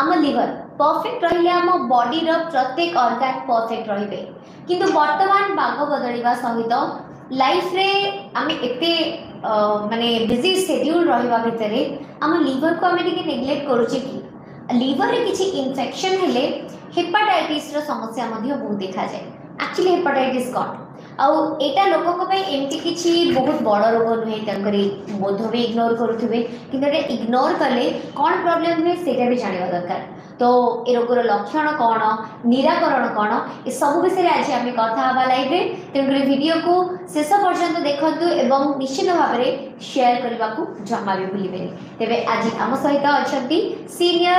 આમાં liver perfect રહીલે આમ બોડીર પ્રત્યેક ଅର୍ଗାନ પરફેક્ટ રહીବେ କିନ୍ତୁ ବର୍ତ୍ତମାନ ବାଘ ବଦଳିବା ସହିତ ଲାଇଫରେ ଆମେ ଏତେ ମାନେ ବିଜି ସେଡ୍ୟୁଲ୍ ରହିବା ଭିତରେ ଆମ ଲିଭରକୁ ଆମେ ଟିକେ ନେଗ୍ଲେକ୍ଟ କରୁଛେ କି ଲିଭରରେ କିଛି ଇନଫେକ୍ସନ୍ ହେଲେ ହେପାଟାଇଟିସ୍ର ସମସ୍ୟା ମଧ୍ୟ ବହୁତ ଦେଖାଯାଏ ଆକ୍ଚୁଆଲି ହେପାଟାଇଟିସ୍ କ'ଣ ଆଉ ଏଇଟା ଲୋକଙ୍କ ପାଇଁ ଏମିତି କିଛି ବହୁତ ବଡ଼ ରୋଗ ନୁହେଁ ତାଙ୍କର ବୋଧ ବି ଇଗ୍ନୋର କରୁଥିବେ କିନ୍ତୁ ଏଇଟା ଇଗ୍ନୋର କଲେ କ'ଣ ପ୍ରୋବ୍ଲେମ୍ ହୁଏ ସେଇଟା ବି ଜାଣିବା ଦରକାର ତ ଏ ରୋଗର ଲକ୍ଷଣ କ'ଣ ନିରାକରଣ କ'ଣ ଏସବୁ ବିଷୟରେ ଆଜି ଆମେ କଥା ହେବା ଲାଇଭ୍ରେ ତେଣୁକରି ଭିଡ଼ିଓକୁ ଶେଷ ପର୍ଯ୍ୟନ୍ତ ଦେଖନ୍ତୁ ଏବଂ ନିଶ୍ଚିତ ଭାବରେ ସେୟାର କରିବାକୁ ଜମା ବି ଭୁଲିବେନି ତେବେ ଆଜି ଆମ ସହିତ ଅଛନ୍ତି ସିନିୟର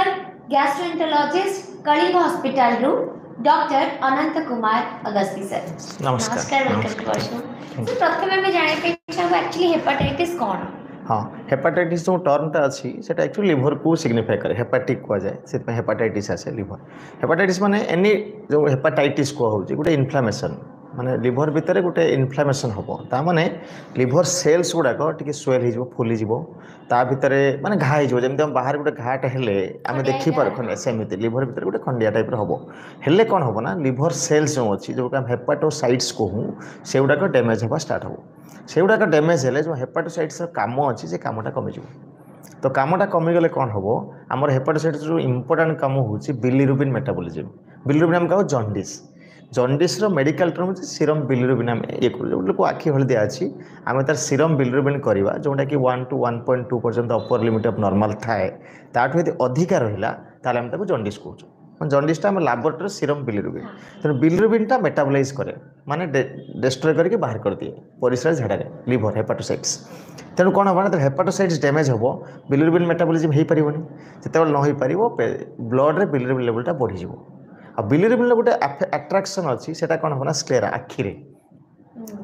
ଗ୍ୟାଷ୍ଟ୍ରୋଏଣ୍ଟୋଲୋଜିଷ୍ଟ କଳିଙ୍ଗ ହସ୍ପିଟାଲରୁ ડોક્ટર અનંત કુમાર અગસ્તી સર નમસ્કાર વેલકમ ટુ અર્જુન સર પ્રથમે ଆମେ ଜାଣିବା ପାଇଁ ଚାହିଁବୁ ଆକ୍ଚୁଆଲି ହେପାଟାଇଟିସ୍ କ'ଣ ହଁ ହେପାଟାଇଟିସ୍ ଯେଉଁ ଟର୍ମଟା ଅଛି ସେଇଟା ଆକ୍ଚୁଆଲି ଲିଭରକୁ ସିଗ୍ନିଫାଏ କରେ ହେପାଟିକ୍ କୁହାଯାଏ ସେଥିପାଇଁ ହେପାଟାଇଟିସ୍ ଆସେ ଲିଭର ହେପାଟାଇଟିସ୍ ମାନେ ଏନି ଯେଉଁ ହେପାଟାଇଟିସ୍ କୁହାହେଉଛି ଗୋଟେ ଇନଫ୍ଲାମେସନ୍ ମାନେ ଲିଭର ଭିତରେ ଗୋଟେ ଇନଫ୍ଲାମେସନ୍ ହେବ ତା ମାନେ ଲିଭର ସେଲ୍ସ ଗୁଡ଼ାକ ଟିକେ ସ୍ୱେଲ୍ ହେଇଯିବ ଫୁଲିଯିବ ତା ଭିତରେ ମାନେ ଘା ହେଇଯିବ ଯେମିତି ଆମ ବାହାରେ ଗୋଟେ ଘାଟା ହେଲେ ଆମେ ଦେଖିପାରୁ ଖଣ୍ଡିଆ ସେମିତି ଲିଭର ଭିତରେ ଗୋଟେ ଖଣ୍ଡିଆ ଟାଇପ୍ର ହେବ ହେଲେ କ'ଣ ହେବ ନା ଲିଭର ସେଲ୍ସ ଯେଉଁ ଅଛି ଯେଉଁଟାକୁ ଆମେ ହେପାଟୋସାଇଟ୍ସ କହୁଁ ସେଗୁଡ଼ାକ ଡ୍ୟାମେଜ୍ ହେବା ଷ୍ଟାର୍ଟ ହେବ ସେଗୁଡ଼ାକ ଡ୍ୟାମେଜ୍ ହେଲେ ଯେଉଁ ହେପାଟୋସାଇଟ୍ସର କାମ ଅଛି ସେ କାମଟା କମିଯିବ ତ କାମଟା କମିଗଲେ କ'ଣ ହେବ ଆମର ହେପାଟୋସାଇଟ୍ସର ଯେଉଁ ଇମ୍ପୋର୍ଟାଣ୍ଟ କାମ ହେଉଛି ବିଲିରୁବିନ୍ ମେଟାବୋଲିଜିମ୍ ବିଲିରୁବିନ୍ ଆମେ କାହୁ ଜଣ୍ଡିସ୍ জন্ডিসর মেডিকাল টার্ম হচ্ছে সিরম বিলিরুবিন আমি ইয়ে করলে লোক আখি হলদিয়া আছে আমি তার সিরম বিলিরুবিন করা কি one two one point two পর্যন্ত অপর লিমিট অফ নর্মাল থাকে তাঠু যদি অধিকা রহিলা তাহলে আমি তাকে জন্ডিস কৌছু মানে জন্ডিসটা আমি ল্যাবরেটরি সিরম বিলিরুবিন তেমন বিলিরুবিনটা মেটাবলাইজ করে মানে ডেস্ট্রয় করিকি বাহির করে দিয়ে পরিসরা ঝাড়ারে লিভর হেপাটোসাইটস তেমন কোণ হব না তো হেপাটোসাইটস ড্যামেজ হব বিলিরুবিন মেটাবোলিজম হয়ে পারবনি যেতবে ন হয়ে পার ব্লড্রে বিলিরুবিন লেভেলটা বড়ি বড়িযোগ ଆଉ ବିଲିରୁବିନର ଗୋଟେ ଆଟ୍ରାକ୍ସନ୍ ଅଛି ସେଇଟା କ'ଣ ହେବ ନା ସ୍କ୍ଲେରା ଆଖିରେ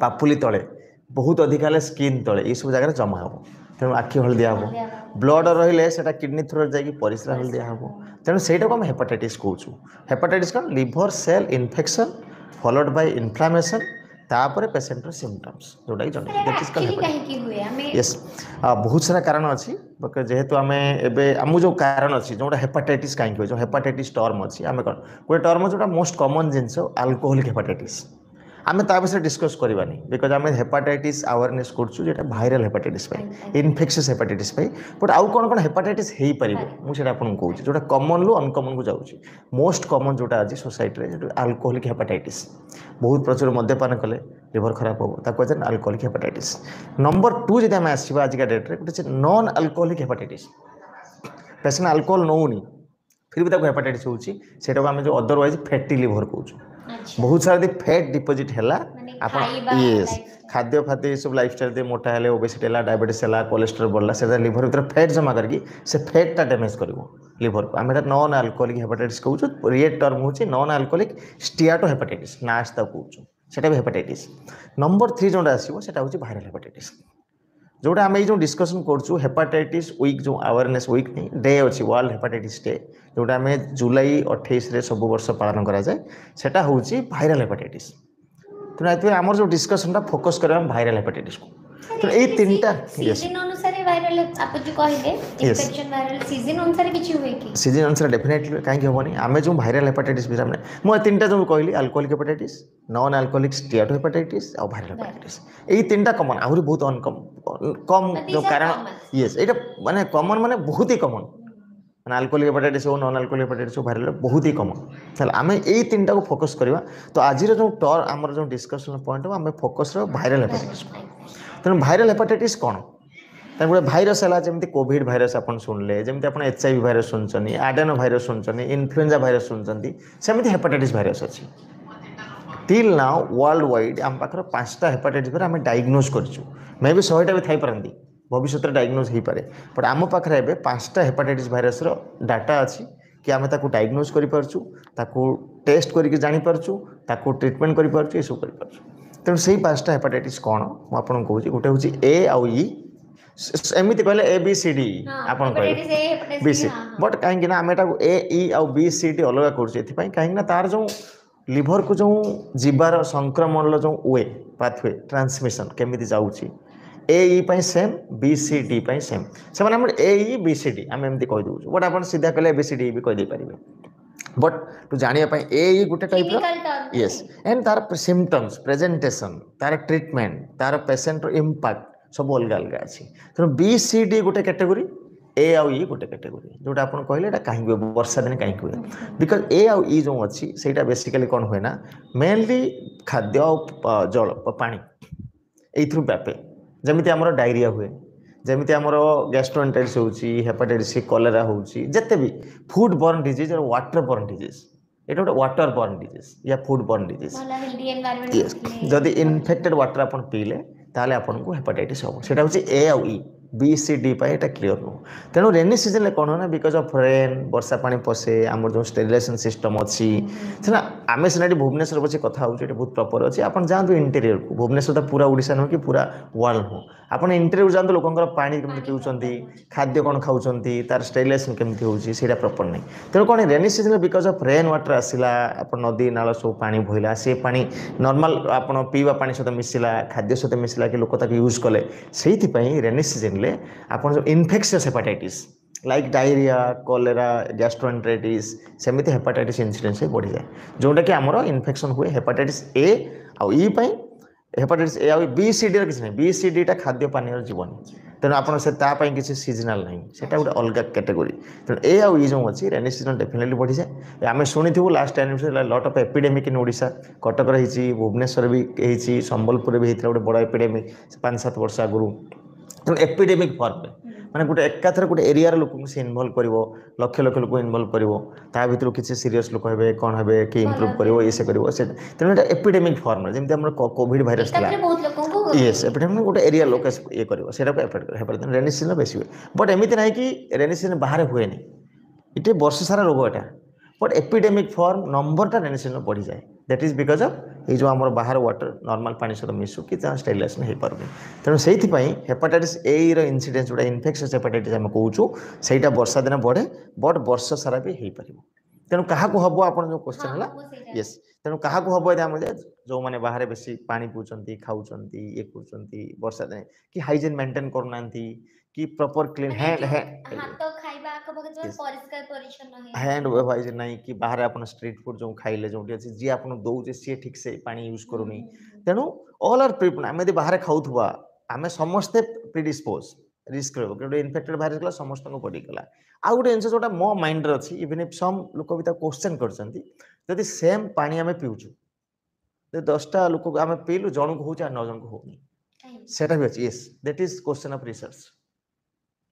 ପାପୁଲି ତଳେ ବହୁତ ଅଧିକା ହେଲେ ସ୍କିନ୍ ତଳେ ଏଇସବୁ ଜାଗାରେ ଜମା ହେବ ତେଣୁ ଆଖି ହଳଦିଆ ହେବ ବ୍ଲଡ଼ ରହିଲେ ସେଇଟା କିଡ଼ନୀ ଥ୍ରୋରେ ଯାଇକି ପରିସ୍ରା ହଳଦିଆ ହେବ ତେଣୁ ସେଇଟାକୁ ଆମେ ହେପାଟାଇଟିସ୍ କହୁଛୁ ହେପାଟାଇଟିସ୍ କ'ଣ liver cell infection followed by inflammation ତାପରେ ପେସେଣ୍ଟର ସିମ୍ପଟମ୍ସ ଯେଉଁଟାକି ଜଣାଇ ୟେସ୍ ବହୁତ ସାରା କାରଣ ଅଛି ଯେହେତୁ ଆମେ ଏବେ ଆମକୁ ଯେଉଁ କାରଣ ଅଛି ଯେଉଁଟା ହେପାଟାଇଟିସ୍ କାହିଁକି ହେଉଛି ହେପାଟାଇଟିସ୍ ଟର୍ମ ଅଛି ଆମେ କ'ଣ ଗୋଟେ ଟର୍ମ ଯେଉଁଟା ମୋଷ୍ଟ କମନ୍ ଜିନିଷ ଆଲକୋହୋଲିକ୍ ହେପାଟାଇଟିସ୍ ଆମେ ତା ବିଷୟରେ ଡିସ୍କସ୍ କରିବାନି ବିକଜ୍ ଆମେ ହେପାଟାଇଟିସ୍ ଆୱାରନେସ୍ କରୁଛୁ ଯେଉଁଟା ଭାଇରାଲ୍ ହେପାଟାଇଟିସ୍ ପାଇଁ ଇନଫେକ୍ସିୟସ୍ ହେପାଟାଇଟିସ୍ ପାଇଁ ବଟ୍ ଆଉ କ'ଣ କ'ଣ ହେପାଟାଇଟିସ୍ ହେଇପାରିବ ମୁଁ ସେଇଟା ଆପଣଙ୍କୁ କହୁଛି ଯେଉଁଟା କମନ୍ରୁ ଅନକମନ୍କୁ ଯାଉଛି ମୋଷ୍ଟ କମନ୍ ଯେଉଁଟା ଅଛି ସୋସାଇଟିରେ ଯେଉଁଟା ଆଲକୋହୋଲିକ୍ ହେପାଟାଇଟିସ୍ ବହୁତ ପ୍ରଚୁର ମଦ୍ୟପାନ କଲେ লিভর খারাপ হব তাকে কুহাযায় আলকোহলিক হেপাটাইটিস নম্বর টু যদি আমি আসবা আজিকা ডেট্রে গোটে non alcoholic hepatitis patient alcohol নৌনি ফির বি তাকে হেপাটাইটিস হচ্ছে সেটাকে আমি যে অদরওয়াইজ ফ্যাটি লিভর কৌছু ବହୁତ ସାରା ଯଦି ଫ୍ୟାଟ୍ ଡିପୋଜିଟ୍ ହେଲା ଆପଣ ୟେସ୍ ଖାଦ୍ୟ ଫାଦ୍ୟ ଏସବୁ ଲାଇଫଷ୍ଟାଇଲ୍ ଦେଇ ମୋଟା ହେଲେ ଓବେସିଟି ହେଲା ଡାଇବେଟିସ୍ ହେଲା କୋଲେଷ୍ଟ୍ରଲ୍ ବଢ଼ିଲା ସେଇଟା ଲିଭର ଭିତରେ ଫ୍ୟାଟ୍ ଜମା କରିକି ସେ ଫ୍ୟାଟ୍ଟା ଡ୍ୟାମେଜ୍ କରିବ ଲିଭରକୁ ଆମେ ଏଇଟା ନନ୍ ଆଲକୋହୋଲିକ୍ ହେପାଟାଇଟିସ୍ କହୁଛୁ ରିଏଟ୍ ଟର୍ମ ହେଉଛି non alcoholic steatohepatitis NASH ତାକୁ କହୁଛୁ ସେଇଟା ବି ହେପାଟାଇଟିସ୍ ନମ୍ବର ଥ୍ରୀ ଯେଉଁଟା ଆସିବ ସେଇଟା ହେଉଛି ଭାଇରାଲ୍ ହେପାଟାଇଟିସ୍ जोटा आम जो डिस्कसन करपाटाइट हेपाटाइट वीक जो आवेरनेस वीक डे अच्छे वर्ल्ड हेपाटाइट डे जोटा आम जुलाई अठाईस सब वर्ष पालन कराए से भाइराल हेपाटाइट तेनाली आमर जो डिस्कसनटा फोकस कर भाइराल हेपाटाइट को ତେଣୁ ଏଇ ତିନିଟା ସିଜନ୍ ଅନୁସାରେ ଭାଇରାଲ ଆପଣ ଯୋଉ କହିଲେ ଇନଫେକ୍ସନ୍ ଭାଇରାଲ ସିଜନ୍ ଅନୁସାରେ କିଛି ହୁଏ କି ସିଜନ୍ ଅନୁସାରେ ଡେଫିନେଟଲି କାହିଁକି ହେବନି ଆମେ ଯେଉଁ ଭାଇରାଲ ହେପାଟାଇଟିସ୍ ବିଷୟରେ ଆମେ ମୁଁ ତିନିଟା ଯେଉଁ କହିଲି alcoholic hepatitis non alcoholic steatohepatitis ଆଉ ଭାଇରାଲ ହେପାଟାଇଟିସ୍ ଏଇ ତିନିଟା କମନ୍ ଆହୁରି ବହୁତ ଅନକମ୍ କମ୍ ଯେଉଁ କାରଣ ୟେସ୍ ଏଇଟା ମାନେ କମନ୍ ମାନେ ବହୁତ ହି କମନ୍ ମାନେ ଆଲକୋହଲିକ୍ ହେପାଟାଇଟିସ୍ ହେଉ ନନ୍ ଆଲକୋହଲିକ୍ ହେପାଟାଇଟିସ୍ ହେଉ ଭାଇରାଲ ବହୁତ ହି କମନ୍ ତାହେଲେ ଆମେ ଏଇ ତିନିଟାକୁ ଫୋକସ୍ କରିବା ତ ଆଜିର ଯେଉଁ ଟର୍ ଆମର ଯେଉଁ ଡିସ୍କସନ୍ ପଏଣ୍ଟ ଆମେ ଫୋକସ୍ର ଭାଇରାଲ ହେପାଟାଇଟିସ୍ तेणु भाइराल हेपाटाइटिस कौन तेनालीरु भाइरस है जमी कॉविड भाइरस आप शुणिले जमी आप एच आई वि भाइर शुणुंच आडेन भाइर शुणुंच इनफ्लुएंजा भाइर शुणुंच हेपाटाइट भाइरस अच्छे टिल नाउ वर्ल्ड वाइड आम पाखर पांचटा हेपाटाइट भर आम डायग्नोज करूँ मे बी शहेटा भी थपारती भविष्य में डायग्नोज हो पाए बट आम पाखे एवं पांचटा हेपाटाइट भाइरस डाटा अच्छी कि आम डायग्नोज कर टेस्ट करके जापरचु ट्रिटमेंट करूँ यू कर ତେଣୁ ସେଇ ପାଞ୍ଚଟା ହେପାଟାଇଟିସ୍ କ'ଣ ମୁଁ ଆପଣଙ୍କୁ କହୁଛି ଗୋଟେ ହେଉଛି ଏ ଆଉ ଇ ଏମିତି କହିଲେ ଏ ବି ସି ଡି ଆପଣ କହିଲେ ବି ସି ବଟ୍ କାହିଁକି ନା ଆମେ ଏଟାକୁ ଏ ଇ ଆଉ ବି ସି ଡି ଅଲଗା କରୁଛୁ ଏଥିପାଇଁ କାହିଁକି ନା ତାର ଯେଉଁ ଲିଭରକୁ ଯେଉଁ ଯିବାର ସଂକ୍ରମଣର ଯେଉଁ ୱେ ପାଥୱେ ଟ୍ରାନ୍ସମିଶନ୍ କେମିତି ଯାଉଛି ଏ ଇ ପାଇଁ ସେମ୍ ବି ସି ଡି ପାଇଁ ସେମ୍ ସେମାନେ ଆମର ଏ ଇ ବି ସି ଡି ଆମେ ଏମିତି କହିଦେଉଛୁ ବଟ୍ ଆପଣ ସିଧା କହିଲେ ଏ ବି ସି ଡି ବି କହିଦେଇପାରିବେ ବଟ୍ ଟୁ ଜାଣିବା ପାଇଁ ଏ ଇ ଗୋଟେ ଟାଇପ୍ର ୟେସ୍ ଏଣ୍ଡ ତାର ସିମ୍ପଟମ୍ସ ପ୍ରେଜେଣ୍ଟେସନ୍ ତାର ଟ୍ରିଟମେଣ୍ଟ ତାର ପେସେଣ୍ଟର ଇମ୍ପାକ୍ଟ ସବୁ ଅଲଗା ଅଲଗା ଅଛି ତେଣୁ ବି ସି ଡି ଗୋଟେ କାଟେଗୋରୀ ଏ ଆଉ ଇ ଗୋଟେ କାଟେଗୋରୀ ଯେଉଁଟା ଆପଣ କହିଲେ ଏଇଟା କାହିଁକି ହୁଏ ବର୍ଷା ଦିନେ କାହିଁକି ହୁଏ ବିକଜ୍ ଏ ଆଉ ଇ ଯେଉଁ ଅଛି ସେଇଟା ବେସିକାଲି କ'ଣ ହୁଏ ନା ମେନଲି ଖାଦ୍ୟ ଆଉ ଜଳ ପାଣି ଏଇଥିରୁ ବ୍ୟାପେ ଯେମିତି ଆମର ଡାଇରିଆ ହୁଏ ଯେମିତି ଆମର ଗ୍ୟାଷ୍ଟ୍ରୋଏଣ୍ଟାଇଟିସ୍ ହେଉଛି ହେପାଟାଇଟିସ୍ ସି କଲେରା ହେଉଛି ଯେତେ ବି ଫୁଡ୍ ବର୍ନ ଡିଜିଜ୍ ଆଉ ୱାଟର ବର୍ନ ଡିଜିଜ୍ এটা গোটে ওয়াটার বর্ন ডিজিজ ইয়া ফুড বর্ন ডিজিজ যদি ইনফেক্টেড ওয়াটার আপনার পিলে তাহলে আপনার হেপাটাইটিস হব সেটা হচ্ছে এ আউ ই ବିସିଡି ପାଇଁ ଏଇଟା କ୍ଲିଅର୍ ନୁହଁ ତେଣୁ ରେନି ସିଜନ୍ରେ କ'ଣ ହୁଏ ନା ବିକଜ୍ ଅଫ୍ ରେନ୍ ବର୍ଷା ପାଣି ପଶେ ଆମର ଯେଉଁ ଷ୍ଟେରିଲାଇଜେସନ୍ ସିଷ୍ଟମ୍ ଅଛି ସିନା ଆମେ ସିନା ଏଠି ଭୁବନେଶ୍ୱର ପଛେ କଥା ହେଉଛୁ ଏଠି ବହୁତ ପ୍ରପର୍ ଅଛି ଆପଣ ଯାଆନ୍ତୁ ଇଣ୍ଟେରିୟରକୁ ଭୁବନେଶ୍ୱର ତ ପୁରା ଓଡ଼ିଶା ନୁହେଁ କି ପୁରା ୱାର୍ଲଡ଼ ନୁହଁ ଆପଣ ଇଣ୍ଟେରିୟର ଯାଆନ୍ତୁ ଲୋକଙ୍କର ପାଣି କେମିତି ପିଉଛନ୍ତି ଖାଦ୍ୟ କ'ଣ ଖାଉଛନ୍ତି ତା'ର ଷ୍ଟେରିଲାଇଜେସନ୍ କେମିତି ହେଉଛି ସେଇଟା ପ୍ରପର୍ ନାହିଁ ତେଣୁ କ'ଣ ରେନି ସିଜନ୍ରେ ବିକଜ୍ ଅଫ୍ ରେନ୍ ୱାଟର୍ ଆସିଲା ଆପଣ ନଦୀ ନାଳ ସବୁ ପାଣି ବୋହିଲା ସେ ପାଣି ନର୍ମାଲ୍ ଆପଣ ପିଇବା ପାଣି ସହିତ ମିଶିଲା ଖାଦ୍ୟ ସହିତ ମିଶିଲା କି ଲୋକ ତାକୁ ୟୁଜ୍ କଲେ ସେଇଥିପାଇଁ ରେନି ସିଜନ୍ আপন infectious hepatitis like diarrhoea cholera gastroenteritis সম্পর্কিত হেপাটাইটিস ইনসিডেন্সে बढি যায় জোনটা কি আমরো ইনফেকশন হ হেপাটাইটিস এ অ ই পহেপাটাইটিস এ অ বি সি ডি কিছু না বি সি ডি টা খাদ্য পানি আর জীবন তেন আপন seta পহে কিছু সিজনাল নাই seta অলগা ক্যাটেগরি এ অ ই জোন ماشي রেইনসিডেন্ট डेफिनेटলি बढিছে আমি শুনি থি last anniversary lot of epidemic in Odisha Cuttack রহিছি ভুবনেশ্বর ভি হহিছি সম্বলপুর ভি হিত বড় এপিডেমি পাঁচ সাত বছর গুরু ତେଣୁ ଏପିଡେମିକ୍ ଫର୍ମରେ ମାନେ ଗୋଟେ ଏକାଥରେ ଗୋଟେ ଏରିଆର ଲୋକଙ୍କୁ ସେ ଇନଭଲ୍ଭ କରିବ ଲକ୍ଷ ଲକ୍ଷ ଲୋକ ଇନଭଲ୍ଭ କରିବ ତା ଭିତରୁ କିଛି ସିରିୟସ୍ ଲୋକ ହେବେ କ'ଣ ହେବେ କି ଇମ୍ପ୍ରୁଭ୍ କରିବ ଇଏ ସେ କରିବ ସେ ତେଣୁ ଏଇଟା ଏପିଡେମିକ୍ ଫର୍ମରେ ଯେମିତି ଆମର କୋଭିଡ଼ ଭାଇରସ୍ ଥିଲା ଇଏସ୍ ଏପିଡେମିକ୍ ଗୋଟେ ଏରିଆ ଲୋକ ଇଏ କରିବ ସେଇଟାକୁ ଏଫେକ୍ଟ ହେଇପାରେ ତେଣୁ ରେନି ସିଜନ୍ର ବେଶୀ ହୁଏ ବଟ୍ ଏମିତି ନାହିଁ କି ରେନି ସିଜନ୍ ବାହାରେ ହୁଏନି ଏଠି ବର୍ଷ ସାରା ରୋଗ ଏଇଟା बट एपिडेमिक फर्म नंबरटा बढ़ी जाए दैट इज बिकज अफ ये जो आम बाहर वाटर नर्माल पानी सहित मिसुकी स्टेलेसन हो पारे तेणु से ए रनसीडेन्स जोटा इनफेक्सीस हेपाटाइट आम कौचु से बर्षा दिन बढ़े बट वर्ष सारा भी हो पार तेणु क्या हम आप जो क्वेश्चन है ये तेणु क्या हम ये जो मैंने बाहर बेस पा पीऊँ खाऊँ ये कर दिन कि हाइजेन मेन्टेन करूना कि proper clean hand hand wise नहीं कि बाहर अपन स्ट्रीट फूड जो खाइले जो जे जी अपन दो जे ठीक से पानी यूज करूनी हम्म। बाहर खाउथवा आमे समस्त प्रीडिस्पोज रिस्क रहो कि इनफेक्टेड वायरस गला समस्त को पड़ी गला आ गुटे इनसे जोटा मो माइंड रे इवन इफ सम लोक भी क्वेश्चन करछंती सेम पानी आमे पिउछु ते 10टा लोक आमे पीलु जणु को हो चाहे 9 को होनी सेटा भी अछि yes that is question of research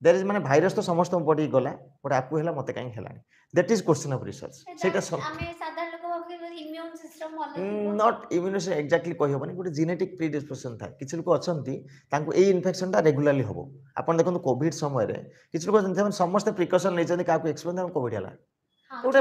that is মানে ভাইরস তো সমস্ত বডি গলা গোটে আপু হেলা মতে কাই হেলানি that is question of research সেটা নট ইমিউনিসেশন এক্সাক্টলি কহিহবনি গোটে জেনেটিক প্রিডিসপোজন থাকে কিছু লোক অনেক তাঁকু এই ইনফেকশনটা রেগুলারলি হব আপনার দেখুন কোভিড সময়ের কিছু লোক সমস্ত প্রিকসন নিয়েছেন কাউকে এক্সপেরিয়েন্স আমার কোভিড হেলা গোটে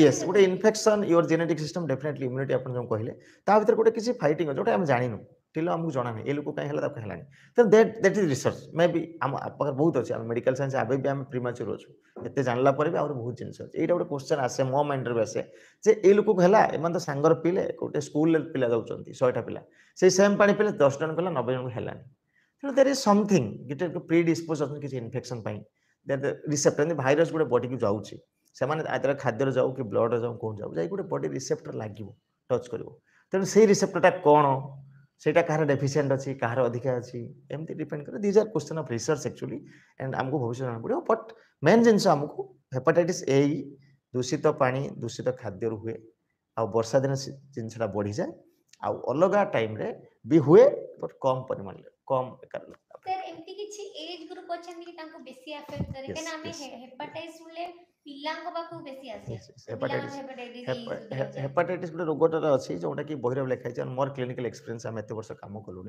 ইয়েস গোটে infection your genetic system definitely immunity আপনার যে কহিলেন তা ভিতরে গোটে কিছু ফাইটিং আছে যেটা আমি জানিনু ઢીલો અમુક જણાવે એ લોકો કાંઈ હેલા હેલા નહીં તો દેટ દેટ ઇઝ રિસર્ચ મે ବି ଆମ ପାଖରେ ବହୁତ ଅଛି ଆମେ ମେଡିକାଲ ସାଇନ୍ସ ଏବେ ବି ଆମେ ପ୍ରିମାଚୁର ଅଛୁ ଏତେ ଜାଣିଲା ପରେ ବି ଆହୁରି ବହୁତ ଜିନିଷ ଅଛି ଏଇଟା ଗୋଟେ କ୍ୱେଶ୍ଚନ୍ ଆସେ ମୋ ମାଇଣ୍ଡରେ ବି ଆସେ ଯେ ଏଇ ଲୋକକୁ ହେଲା ଏମାନେ ତ ସାଙ୍ଗର ପିଲେ ଗୋଟେ ସ୍କୁଲରେ ପିଲା ଯାଉଛନ୍ତି ଶହେଟା ପିଲା ସେଇ ସେମ୍ ପାଣି ପିଲେ ଦଶ ଜଣଙ୍କୁ ହେଲା ନବେ ଜଣଙ୍କୁ ହେଲାନି ତେଣୁ ଦେର୍ ଇଜ୍ ସମଥିଙ୍ଗ ଗୋଟେ ପ୍ରିଡିସ୍ପୋଜ୍ ଅଛନ୍ତି କିଛି ଇନଫେକ୍ସନ୍ ପାଇଁ ରିସେପ୍ଟର ଏମିତି ଭାଇରସ୍ ଗୋଟେ ବଡ଼ିକୁ ଯାଉଛି ସେମାନେ ଆଦ୍ୱାରା ଖାଦ୍ୟରେ ଯାଉ କି ବ୍ଲଡ଼ରେ ଯାଉ କେଉଁ ଯାଉ ଯାଇ ଗୋଟେ ବଡ଼ି ରିସେପ୍ଟର ଲାଗିବ ଟଚ୍ କରିବ ତେଣୁ ସେଇ ରିସେପ୍ଟରଟା କ'ଣ ସେଇଟା କାହାର ଡେଫିସିଏଣ୍ଟ ଅଛି କାହାର ଅଧିକା ଅଛି ଏମିତି ଡିପେଣ୍ଡ କରେ these are question of research actually and ଆମକୁ ଭବିଷ୍ୟତ ଜଣା ପଡ଼ିବ ବଟ୍ ମେନ୍ ଜିନିଷ ଆମକୁ ହେପାଟାଇଟିସ୍ ଏ ଦୂଷିତ ପାଣି ଦୂଷିତ ଖାଦ୍ୟରୁ ହୁଏ ଆଉ ବର୍ଷା ଦିନ ଜିନିଷଟା ବଢ଼ିଯାଏ ଆଉ ଅଲଗା ଟାଇମ୍ରେ ବି ହୁଏ ବଟ୍ କମ୍ ପରିମାଣରେ କମ୍ ବେକାର ସାର୍ ଏମିତି କିଛି ଏଜ୍ ଗ୍ରୁପ୍ ଅଛନ୍ତି କି ତାଙ୍କୁ ବେଶୀ ଆଫେକ୍ଟ କରେ କାରଣ ଆମେ ହେପାଟାଇଟିସ୍ ବେଳେ हेपाटाइट गोटे रोगटा अच्छे जोटा बहुत लिखाई है मोर क्लीनिकल एक्सपीरियंस वर्ष कम कलु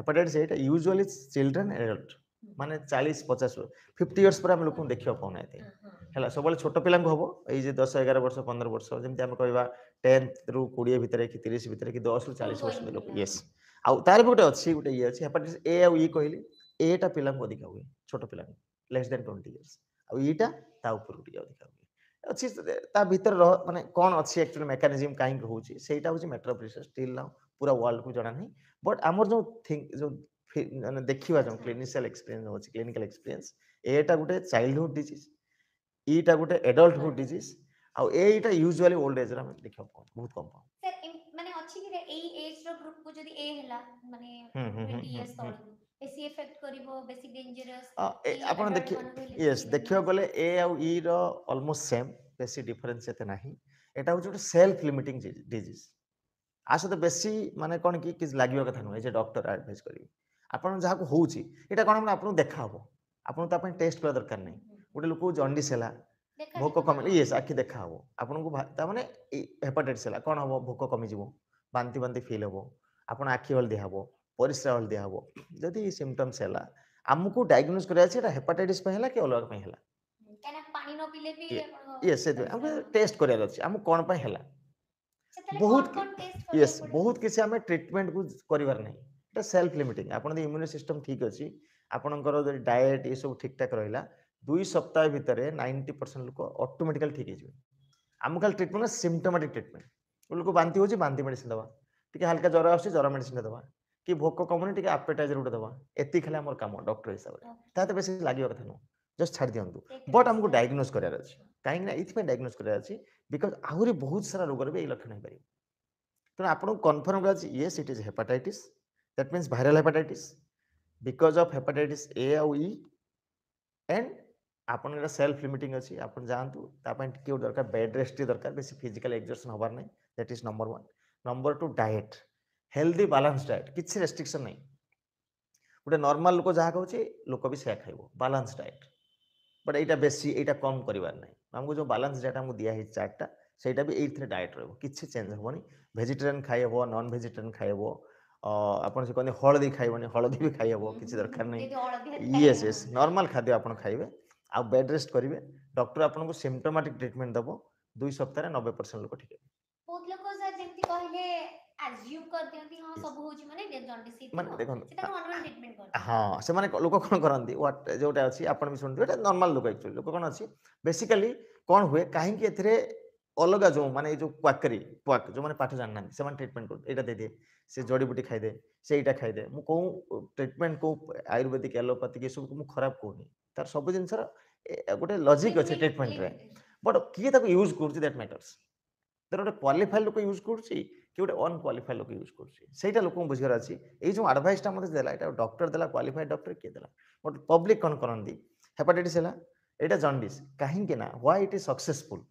हेपाटाइट यूजुअली चिल्ड्रेन एडल्ट मानते चालीस पचास फिफ्टी इयर्स पर देखा पाऊना है सब छोट पा हम ये दस एगार वर्ष पंद्रह वर्ष जमी आम कह टेन्थ रु कोड़े भितर कि तीस भितर कि दस रु चालीस वर्ष ये आर भी गोटे अच्छी गोटे ये अच्छी हेपाटाइट ए आउ कहली एटा पिला अधिका हुए छोट पिला लेस दे ट्वेंटी इयर्स او ایٹا تا اوپرڑی ادھیو دکھاو اچي تا ভিতর رہ منے کون اچي ایکچولی میکنزم કાઈ કો હોઉ ચી સેઈટા હો મેટ્રો પ્રિસેસ સ્ટીલ ના پورا વર્લ્ડ કો જણા નહીં બટ આમર જો થિંક જો ફેન દેખીવા જો ક્લિનિકલ એક્સપીરિયન્સ હો ચી ક્લિનિકલ એક્સપીરિયન્સ એટા ગોટે ચાઈલ્ડહુડ ડિસીઝ ઈટા ગોટે એડલ્ટ હો ડિસીઝ ઓ એઈટા યુઝ્યુઅલી ઓલ્ડ એજ રા મે દેખા બહુત કમ સર મેને અછી કે એઈ એજ રો ગ્રુપ કો જોદી એ હેલા મને હમ હમ ବେଶି ଇଫେକ୍ଟ କରିବ ବେଶି ଡେଞ୍ଜରସ୍ ଆପଣ ଦେଖି ୟେସ୍ ଦେଖିବାକୁ ଗଲେ ଏ ଆଉ ଇ ର ଅଲମୋଷ୍ଟ ସେମ୍ ବେଶି ଡିଫରେନ୍ସ ଏତେ ନାହିଁ ଏଟା ହେଉଛି ଗୋଟେ ସେଲ୍ଫ ଲିମିଟିଂ ଡିଜିଜ୍ ଆ ସହିତ ବେଶି ମାନେ କ'ଣ କି କିଛି ଲାଗିବା କଥା ନୁହେଁ ଯେ ଡକ୍ଟର ଆଡ଼ଭାଇସ୍ କରିବି ଆପଣ ଯାହାକୁ ହେଉଛି ଏଇଟା କ'ଣ ମାନେ ଆପଣଙ୍କୁ ଦେଖାହବ ଆପଣଙ୍କୁ ତା ପାଇଁ ଟେଷ୍ଟ କରିବା ଦରକାର ନାହିଁ ଗୋଟେ ଲୋକକୁ ଜଣ୍ଡିସ୍ ହେଲା ଭୋକ କମି ୟେସ୍ ଆଖି ଦେଖାହବ ଆପଣଙ୍କୁ ତାମାନେ ହେପାଟାଇଟିସ୍ ହେଲା କ'ଣ ହବ ଭୋକ କମିଯିବ ବାନ୍ତି ବାନ୍ତି ଫିଲ୍ ହବ ଆପଣ ଆଖି ହଳଦିଆ ହବ ପରିସ୍ରା ହଳଦିଆ ହେବ ଯଦି ସିମ୍ପଟମ୍ସ ହେଲା ଆମକୁ ଡାଇଗ୍ନୋଜ୍ କରିବା ଅଛି ଏଇଟା ହେପାଟାଇଟିସ୍ ପାଇଁ ହେଲା କି ଅଲଗା ପାଇଁ ହେଲା ୟେସ୍ ସେଥିପାଇଁ ଆମେ ଟେଷ୍ଟ କରିବାର ଅଛି ଆମକୁ କ'ଣ ପାଇଁ ହେଲା ବହୁତ ୟେସ୍ ବହୁତ କିଛି ଆମେ ଟ୍ରିଟମେଣ୍ଟକୁ କରିବାର ନାହିଁ ଏଇଟା ସେଲ୍ଫ ଲିମିଟିଂ ଆପଣ ଯଦି ଇମ୍ୟୁନି ସିଷ୍ଟମ୍ ଠିକ୍ ଅଛି ଆପଣଙ୍କର ଯଦି ଡାଏଟ୍ ଏସବୁ ଠିକ୍ଠାକ୍ ରହିଲା ଦୁଇ ସପ୍ତାହ ଭିତରେ ନାଇଣ୍ଟି ପରସେଣ୍ଟ ଲୋକ ଅଟୋମେଟିକାଲି ଠିକ୍ ହେଇଯିବେ ଆମକୁ ଖାଲି ଟ୍ରିଟମେଣ୍ଟ ସିମ୍ପଟୋମେଟିକ୍ ଟ୍ରିଟମେଣ୍ଟ ଲୋକକୁ ବାନ୍ତି ହେଉଛି ବାନ୍ତି ମେଡ଼ିସିନ୍ ଦେବା ଟିକେ ହାଲକା ଜ୍ୱର ଆସୁଛି ଜ୍ୱର ମେଡ଼ିସିନ୍ ଦେବା କି ଭୋକ କମୁନି ଟିକେ ଆପେଟାଇଜର ଗୋଟେ ଦେବା ଏତିକି ଖାଲି ଆମର କାମ ଡକ୍ଟର ହିସାବରେ ତାହା ତ ବେଶୀ ଲାଗିବା କଥା ନୁହଁ ଜଷ୍ଟ ଛାଡ଼ି ଦିଅନ୍ତୁ ବଟ୍ ଆମକୁ ଡାଇଗ୍ନୋସ୍ କରିବାର ଅଛି କାହିଁକିନା ଏଇଥିପାଇଁ ଡାଇଗ୍ନୋସ୍ କରିବାର ଅଛି ବିକଜ୍ ଆହୁରି ବହୁତ ସାରା ରୋଗର ବି ଏଇ ଲକ୍ଷଣ ହେଇପାରିବ ତେଣୁ ଆପଣଙ୍କୁ କନଫର୍ମ କରାଯାଉଛି yes it is hepatitis that means viral hepatitis because of hepatitis A ଆଉ ଇ ଆଣ୍ଡ ଆପଣଙ୍କର ସେଲ୍ଫ ଲିମିଟିଂ ଅଛି ଆପଣ ଯାଆନ୍ତୁ ତା ପାଇଁ ଟିକେ ଦରକାର ବେଡ୍ ରେଷ୍ଟ ଟିକେ ଦରକାର ବେଶୀ ଫିଜିକାଲ୍ ଏକ୍ସର୍ସନ୍ ହେବାର ନାହିଁ that is number one number two diet healthy balance diet କିଛି ରେଷ୍ଟ୍ରିକ୍ସନ୍ ନାହିଁ ଗୋଟେ ନର୍ମାଲ୍ ଲୋକ ଯାହା ଖାଉଛି ଲୋକ ବି ସେୟା ଖାଇବ ବାଲାନ୍ସ ଡାଏଟ୍ ବଟ୍ ଏଇଟା ବେଶୀ ଏଇଟା କମ୍ କରିବାର ନାହିଁ ଆମକୁ ଯେଉଁ ବାଲାନ୍ସ ଡାଏଟ୍ ଆମକୁ ଦିଆହେଇଛି ଚାର୍ଟଟା ସେଇଟା ବି ଏଇଥିରେ ଡାଏଟ୍ ରହିବ କିଛି ଚେଞ୍ଜ ହେବନି ଭେଜିଟେରିଆନ୍ ଖାଇହେବ ନନ୍ ଭେଜିଟେରିଆନ୍ ଖାଇହେବ ଆପଣ ସେ କହନ୍ତି ହଳଦୀ ଖାଇବନି ହଳଦୀ ବି ଖାଇହେବ କିଛି ଦରକାର ନାହିଁ ୟେସ୍ ୟେସ୍ ନର୍ମାଲ୍ ଖାଦ୍ୟ ଆପଣ ଖାଇବେ ଆଉ ବେଡ୍ ରେଷ୍ଟ କରିବେ ଡକ୍ଟର ଆପଣଙ୍କୁ ସିମ୍ପଟୋମାଟିକ୍ ଟ୍ରିଟମେଣ୍ଟ ଦେବ ଦୁଇ ସପ୍ତାହରେ ନବେ ପରସେଣ୍ଟ ଲୋକ ଠିକ୍ ହେବେ ବହୁତ ଲୋକ ଯେମିତି କହିଲେ ଆଜ୍ୟୁମ କରିଦିଅନ୍ତି ହଁ ସବୁ ହଉଛି ମାନେ ଜଣ୍ଡିସ ମାନେ ଦେଖନ୍ତୁ ସେଟା ନର୍ମାଲ ଟ୍ରିଟମେଣ୍ଟ କରନ୍ତି ହଁ ସେମାନେ ଲୋକ କ'ଣ କରନ୍ତି ୱାଟ ଯୋଉଟା ଅଛି ଆପଣ ବି ଶୁଣିଥିବେ ଏଟା ନର୍ମାଲ ଲୋକ ଆକ୍ଚୁଆଲି ଲୋକ କ'ଣ ଅଛି ବେସିକାଲି କ'ଣ ହୁଏ କାହିଁକି ଏଥିରେ ଅଲଗା ଯେଉଁ ମାନେ ଏଇ ଯେଉଁ କ୍ୱାକରି କ୍ୱାକ ଯେଉଁମାନେ ପାଠ ଜାଣିନାହାନ୍ତି ସେମାନେ ଟ୍ରିଟମେଣ୍ଟ କରନ୍ତି ଏଇଟା ଦେଇଦିଏ ସେ ଜଡ଼ିବୁଟି ଖାଇଦେ ସେଇଟା ଖାଇଦେ ମୁଁ କେଉଁ ଟ୍ରିଟମେଣ୍ଟ କେଉଁ ଆୟୁର୍ବେଦିକ ଏଲୋପାଥିକ ଏସବୁକୁ ମୁଁ ଖରାପ କହୁନି ତାର ସବୁ ଜିନିଷର ଗୋଟେ ଲଜିକ୍ ଅଛି ଟ୍ରିଟମେଣ୍ଟରେ ବଟ୍ କିଏ ତାକୁ ୟୁଜ୍ କରୁଛି ଦ୍ୟାଟ୍ ମ୍ୟାଟର୍ସ ତାର ଗୋଟେ କ୍ୱାଲିଫାଏ ଲୋକ ୟୁଜ୍ କରୁଛି কি ଗୋଟେ ଅନକ୍ୱାଲିଫାଏ ଲୋକ ୟୁଜ୍ କରୁଛି ସେଇଟା ଲୋକଙ୍କୁ ବୁଝିବାର ଅଛି ଏଇ ଯେଉଁ ଆଡ଼ଭାଇସ୍ଟା ମୋତେ ଦେଲା ଏଇଟା ଡକ୍ଟର ଦେଲା କ୍ୱାଲିଫାଏ ଡକ୍ଟର କିଏ ଦେଲା ବଟ୍ ପବ୍ଲିକ୍ କ'ଣ କରନ୍ତି ହେପାଟାଇଟିସ୍ ହେଲା ଏଇଟା ଜଣ୍ଡିସ୍ କାହିଁକି ନା why it is successful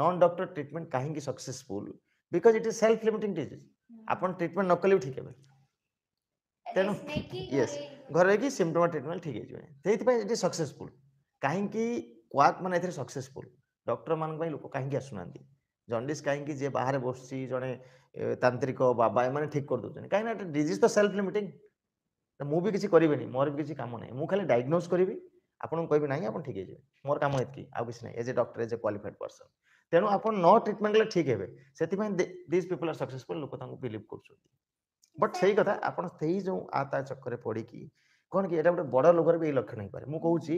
non doctor treatment କାହିଁକି successful because it is self limiting disease ଆପଣ ଟ୍ରିଟମେଣ୍ଟ ନ କଲେ ବି ଠିକ୍ ହେବେ ତେଣୁ ୟେସ୍ ଘରେ ରହିକି ସିମ୍ପଟୋମା ଟ୍ରିଟମେଣ୍ଟ ଠିକ୍ ହେଇଯିବେ ସେଇଥିପାଇଁ ଇଟ୍ ଇଜ୍ ସକ୍ସେସଫୁଲ୍ କାହିଁକି କ୍ୱାକ୍ ମାନେ ଏଥିରେ ସକ୍ସେସଫୁଲ୍ ଡକ୍ଟରମାନଙ୍କ ପାଇଁ ଲୋକ କାହିଁକି ଆସୁନାହାନ୍ତି ଜଣ୍ଡିସ୍ କାହିଁକି ଯିଏ ବାହାରେ ବସୁଛି ଜଣେ ତାନ୍ତ୍ରିକ ବାବା ଏମାନେ ଠିକ୍ କରିଦେଉଛନ୍ତି କାହିଁକିନା ଏଟା ଡିଜିଜ୍ ତ ସେଲ୍ଫ ଲିମିଟିଂ ମୁଁ ବି କିଛି କରିବିନି ମୋର ବି କିଛି କାମ ନାହିଁ ମୁଁ ଖାଲି ଡାଇଗ୍ନୋଜ୍ କରିବି ଆପଣଙ୍କୁ କହିବି ନାହିଁ ଆପଣ ଠିକ୍ ହେଇଯିବେ ମୋର କାମ ଏତିକି ଆଉ କିଛି ନାହିଁ as a doctor as a qualified person ତେଣୁ ଆପଣ ନ ଟ୍ରିଟମେଣ୍ଟ କଲେ ଠିକ୍ ହେବେ ସେଥିପାଇଁ ଦିସ୍ ପିପୁଲ୍ ଆର୍ ସକ୍ସେସଫୁଲ୍ ଲୋକ ତାଙ୍କୁ ବିଲିଭ୍ କରୁଛନ୍ତି ବଟ୍ ସେଇ କଥା ଆପଣ ସେଇ ଯେଉଁ ଆ ତା ଚକରେ ପଡ଼ିକି କ'ଣ କି ଏଇଟା ଗୋଟେ ବଡ଼ ରୋଗର ବି ଏଇ ଲକ୍ଷଣ ହେଇପାରେ ମୁଁ କହୁଛି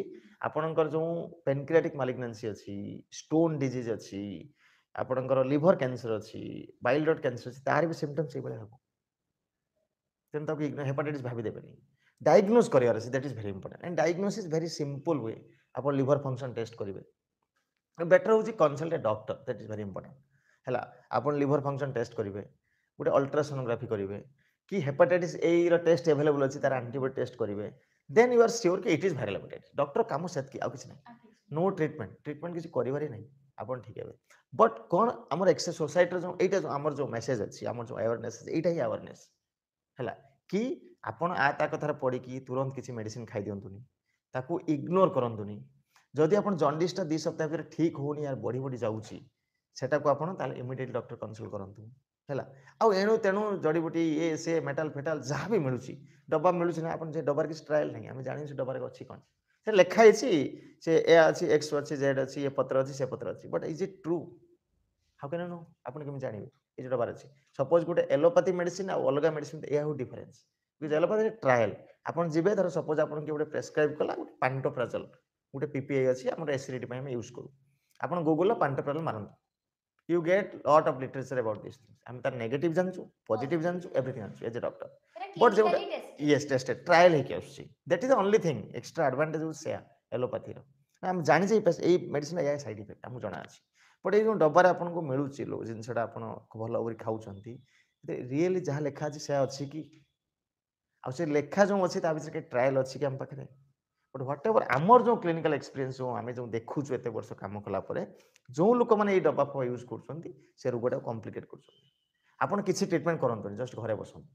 ଆପଣଙ୍କର ଯେଉଁ ପେନକ୍ରିଆଟିକ୍ ମାଲିଗ୍ନାନ୍ସି ଅଛି ଷ୍ଟୋନ୍ ଡିଜିଜ୍ ଅଛି ଆପଣଙ୍କର ଲିଭର କ୍ୟାନ୍ସର ଅଛି ବାଇଲ ଡଟ୍ କ୍ୟାନ୍ସର ଅଛି ତାହାର ବି ସିମ୍ପଟମ୍ ସେଇଭଳିଆ ହେବ ତେଣୁ ତାକୁ ହେପାଟାଇଟିସ୍ ଭାବିଦେବେନି ଡାଇଗ୍ନୋସ୍ କରିବାର ଅଛି that is very important and diagnose is very simple way ଆପଣ ଲିଭର ଫଙ୍କସନ୍ ଟେଷ୍ଟ କରିବେ ବେଟର୍ ହେଉଛି consult a doctor that is very important ହେଲା ଆପଣ ଲିଭର ଫଙ୍କସନ୍ ଟେଷ୍ଟ କରିବେ ଗୋଟେ ଅଲ୍ଟ୍ରାସୋନୋଗ୍ରାଫି କରିବେ କି ହେପାଟାଇଟିସ୍ ଏଇର ଟେଷ୍ଟ ଆଭେଲେବୁଲ୍ ଅଛି ତାର ଆଣ୍ଟିବଡ଼ି ଟେଷ୍ଟ କରିବେ ଦେନ୍ ୟୁ ଆର୍ ସିଓର କି it is viral hepatitis doctor କାମ ସେତିକି ଆଉ କିଛି ନାହିଁ ନୋ ଟ୍ରିଟମେଣ୍ଟ ଟ୍ରିଟମେଣ୍ଟ କିଛି କରିବାରେ ନାହିଁ ଆପଣ ଠିକ୍ ହେବେ ବଟ୍ କ'ଣ ଆମର ଏକ୍ସେସ୍ ସୋସାଇଟିର ଯେଉଁ ଏଇଟା ଯେଉଁ ଆମର ଯେଉଁ ମେସେଜ୍ ଅଛି ଆମର ଯେଉଁ ଆୱାରନେସ୍ ଅଛି ଏଇଟା ହିଁ ଆୱାରନେସ୍ ହେଲା କି ଆପଣ ଆ ତା କଥାରେ ପଡ଼ିକି ତୁରନ୍ତ କିଛି ମେଡ଼ିସିନ୍ ଖାଇଦିଅନ୍ତୁନି ତାକୁ ଇଗ୍ନୋର କରନ୍ତୁନି ଯଦି ଆପଣ ଜଣ୍ଡିସ୍ଟା ଦୁଇ ସପ୍ତାହ ଭିତରେ ଠିକ୍ ହେଉନି ଆର୍ ବଢ଼ି ବଢ଼ି ଯାଉଛି ସେଟାକୁ ଆପଣ ତାହେଲେ ଇମିଡ଼ିଏଟ୍ ଡକ୍ଟର କନସଲ୍ଟ କରନ୍ତୁ ହେଲା ଆଉ ଏଣୁ ତେଣୁ ଜଡ଼ିବୁଟି ଇଏ ସେ ମେଟାଲ ଫେଟାଲ ଯାହା ବି ମିଳୁଛି ଡବା ମିଳୁଛି ନା ଆପଣ ସେ ଡବାର କିଛି ଟ୍ରାଏଲ୍ ନାହିଁ ଆମେ ଜାଣିଛୁ ଡବାରେ ଅଛି କ'ଣ ସେ ଲେଖା ହେଇଛି ସେ ଏ ଅଛି ଏକ୍ସ ଅଛି ଜେଡ୍ ଅଛି ଏ ପତ୍ର ଅଛି ସେ ପତ୍ର ଅଛି but is it true how can know ଆପଣ କେମିତି ଜାଣିବେ ଏ ଯେଉଁଟା ବାର ଅଛି ସପୋଜ୍ ଗୋଟେ ଏଲୋପାଥି ମେଡ଼ିସିନ୍ ଆଉ ଅଲଗା ମେଡ଼ିସିନ୍ ଏହା ହେଉଛି ଡିଫରେନ୍ସ ବିକଜ୍ ଏଲୋପାଥିରେ ଟ୍ରାଏଲ୍ ଆପଣ ଯିବେ ଧର ସପୋଜ୍ ଆପଣ କିଏ ଗୋଟେ ପ୍ରେସ୍କ୍ରାଇବ୍ କଲା ଗୋଟେ ପାଣ୍ଟୋପ୍ରାଜଲ୍ ଗୋଟେ ପିପିଆଇ ଅଛି ଆମର ଏସିଡ଼ିଟି ପାଇଁ ଆମେ ୟୁଜ୍ କରୁ ଆପଣ ଗୁଗୁଲ୍ର ପାଣ୍ଟୋପ୍ରାଜଲ୍ ମାରନ୍ତୁ you get lot of literature about this ଆମେ ତାର ନେଗେଟିଭ୍ ଜାଣିଛୁ ପଜିଟିଭ୍ ଜାଣିଛୁ ଏଭ୍ରିଥିଙ୍ଗ୍ ଜାଣିଛୁ as a doctor But they would, yes, tested. Trial ହେଇକି ଆସୁଛି. That is the only thing. Extra advantage would say allopathyର. ଆମେ ଜାଣିଛେ ଏଇ ମେଡିସିନ ଏହା ସାଇଡ୍ ଇଫେକ୍ଟ ଆମକୁ ଜଣାଅଛି ବଟ୍ ଏଇ ଯେଉଁ ଡବାରେ ଆପଣଙ୍କୁ ମିଳୁଛି ଜିନିଷଟା ଆପଣ ଭଲ ଭାବରେ ଖାଉଛନ୍ତି ରିଏଲି ଯାହା ଲେଖା ଅଛି ସେୟା ଅଛି କି ଆଉ ସେ ଲେଖା ଯେଉଁ ଅଛି ତା ଭିତରେ କିଛି ଟ୍ରାଏଲ୍ ଅଛି କି ଆମ ପାଖରେ ବଟ୍ ହ୍ୱାଟ୍ ଏଭର୍ ଆମର ଯେଉଁ କ୍ଲିନିକାଲ ଏକ୍ସପିରିଏନ୍ସ ଯେଉଁ ଆମେ ଯେଉଁ ଦେଖୁଛୁ ଏତେ ବର୍ଷ କାମ କଲା ପରେ ଯେଉଁ ଲୋକମାନେ ଏଇ ଡବା ଫବା ୟୁଜ୍ କରୁଛନ୍ତି ସେ ରୋଗଟାକୁ କମ୍ପ୍ଲିକେଟ୍ କରୁଛନ୍ତି ଆପଣ କିଛି ଟ୍ରିଟମେଣ୍ଟ କରନ୍ତୁନି ଜଷ୍ଟ ଘରେ ବସନ୍ତୁ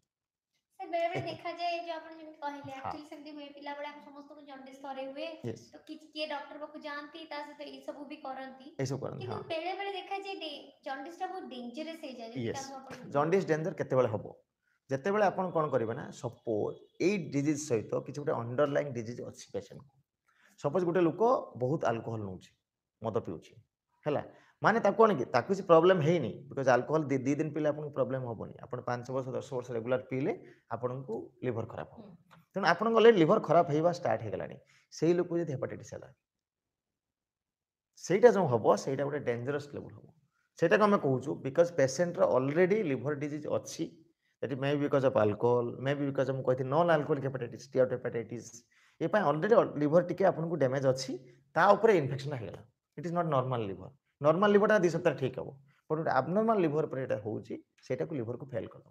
ବେଳେ ଦେଖାଯାଏ ଯେ ଆପଣ ଯେମିତି କହିଲେ ଆକ୍ଚୁଆଲି ସେମିତି ହୁଏ ପିଲାବେଳେ ଆମ ସମସ୍ତଙ୍କୁ ଜଣ୍ଡିସ ଥରେ ହୁଏ ତ କିଛି କିଏ ଡକ୍ଟର ପାଖକୁ ଯାଆନ୍ତି ତା ସହିତ ଏଇ ସବୁ ବି କରନ୍ତି ଏସବୁ କରନ୍ତି କିନ୍ତୁ ବେଳେ ବେଳେ ଦେଖାଯାଏ ଜଣ୍ଡିସଟା ବହୁତ ଡେଞ୍ଜରସ୍ ହେଇଯାଏ ଜଣ୍ଡିସ ଡେଞ୍ଜର କେତେବେଳେ ହବ ଯେତେବେଳେ ଆପଣ କ'ଣ କରିବେ ନା ସପୋଜ୍ ଏଇ ଡିଜିଜ୍ ସହିତ କିଛି ଗୋଟେ ଅଣ୍ଡରଲାଇନ୍ ଡିଜିଜ୍ ଅଛି ପେସେଣ୍ଟକୁ ସପୋଜ୍ ଗୋଟେ ଲୋକ ବହୁତ ଆଲକୋହଲ ନେଉଛି ମଦ ପିଉଛି ହେଲା माने ताकू कौन कि ताकू किसी प्रॉब्लम है नहीं बिकज आल्कोहल दी दी दिन पीले आपको प्रॉब्लम हेनी आप पांच वर्ष दस वर्ष रेगुलर पीले आपन को लिवर खराब हम तेणु आप अलरेडी लिवर खराब होगा स्टार्ट होगा से लोक जब हेपाटाइटिस है ସେଇଟା ଯେଉଁ ହେବ ସେଇଟା ଗୋଟେ ଡେଞ୍ଜରସ୍ ଲେବୁଲ୍ ହେବ ସେଇଟାକୁ ଆମେ କହୁଛୁ ବିକଜ୍ ପେସେଣ୍ଟର ଅଲରେଡ଼ି ଲିଭର ଡିଜିଜ୍ ଅଛି that may be because of alcohol may be because ମୁଁ କହିଥିଲି ନନ୍ ଆଲକୋହଲିକ୍ ହେପାଟାଇଟିସ୍ ଟି ଆଉଟ୍ ହେପାଟାଇଟିସ୍ ଏ ପାଇଁ ଅଲରେଡ଼ି ଲିଭର ଟିକେ ଆପଣଙ୍କୁ ଡ୍ୟାମେଜ୍ ଅଛି ତା ଉପରେ ଇନଫେକ୍ସନ୍ ହେଇଗଲା it is not normal liver normal लिभरटा दि सप्ताह ठीक हे बट गोटे लिभर पर लिभर को फेल कर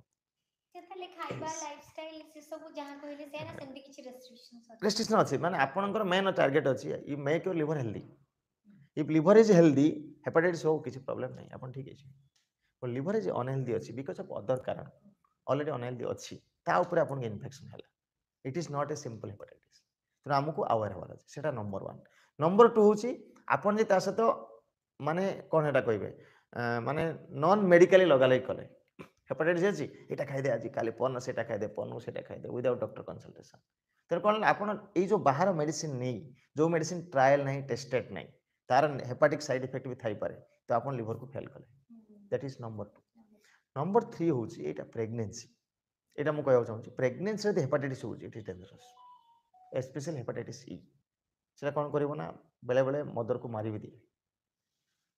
रेस्ट्रिक्शन अच्छे मैंने आपर मेन टारगेट अच्छी make your liver healthy if liver is healthy hepatitis हो किसी प्रॉब्लम नहीं आप ठीक अच्छे बट लिभर इज अनहेल्दी अच्छी बिकज अफ अदर कारण अलरेडी अनहेल्दी अच्छी तापर आप इनफेक्शन है it is not a simple hepatitis तेनाली आमको आवेयर होबार अच्छे से नंबर वन नंबर टू हूँ आपत ମାନେ କ'ଣ ହେଟା କହିବେ ମାନେ ନନ୍ ମେଡିକାଲି ଲଗାଲଗି କଲେ ହେପାଟାଇଟିସ୍ ଅଛି ଏଇଟା ଖାଇଦେ ଆଜି କାଲି ପର୍ଣ୍ଣ ସେଇଟା ଖାଇଦେ ପର୍ଣ୍ଣ ସେଇଟା ଖାଇଦେ ୱିଦାଉଟ୍ ଡକ୍ଟର କନସଲଟେସନ୍ ତେଣୁ କ'ଣ ଆପଣ ଏଇ ଯେଉଁ ବାହାର ମେଡିସିନ୍ ନେଇ ଯେଉଁ ମେଡିସିନ୍ ଟ୍ରାଏଲ୍ ନାହିଁ ଟେଷ୍ଟେଡ୍ ନାହିଁ ତାର ହେପାଟିକ୍ ସାଇଡ୍ ଇଫେକ୍ଟ ବି ଥାଇପାରେ ତ ଆପଣ ଲିଭରକୁ ଫେଲ୍ କଲେ that is number two number three ହେଉଛି ଏଇଟା ପ୍ରେଗନେନ୍ସି ଏଇଟା ମୁଁ କହିବାକୁ ଚାହୁଁଛି ପ୍ରେଗନେନ୍ସି ଯଦି ହେପାଟାଇଟିସ୍ ହେଉଛି it is dangerous especially hepatitis E ସେଇଟା କ'ଣ କରିବ ନା ବେଳେବେଳେ ମଦରକୁ ମାରି ବି ଦିଏ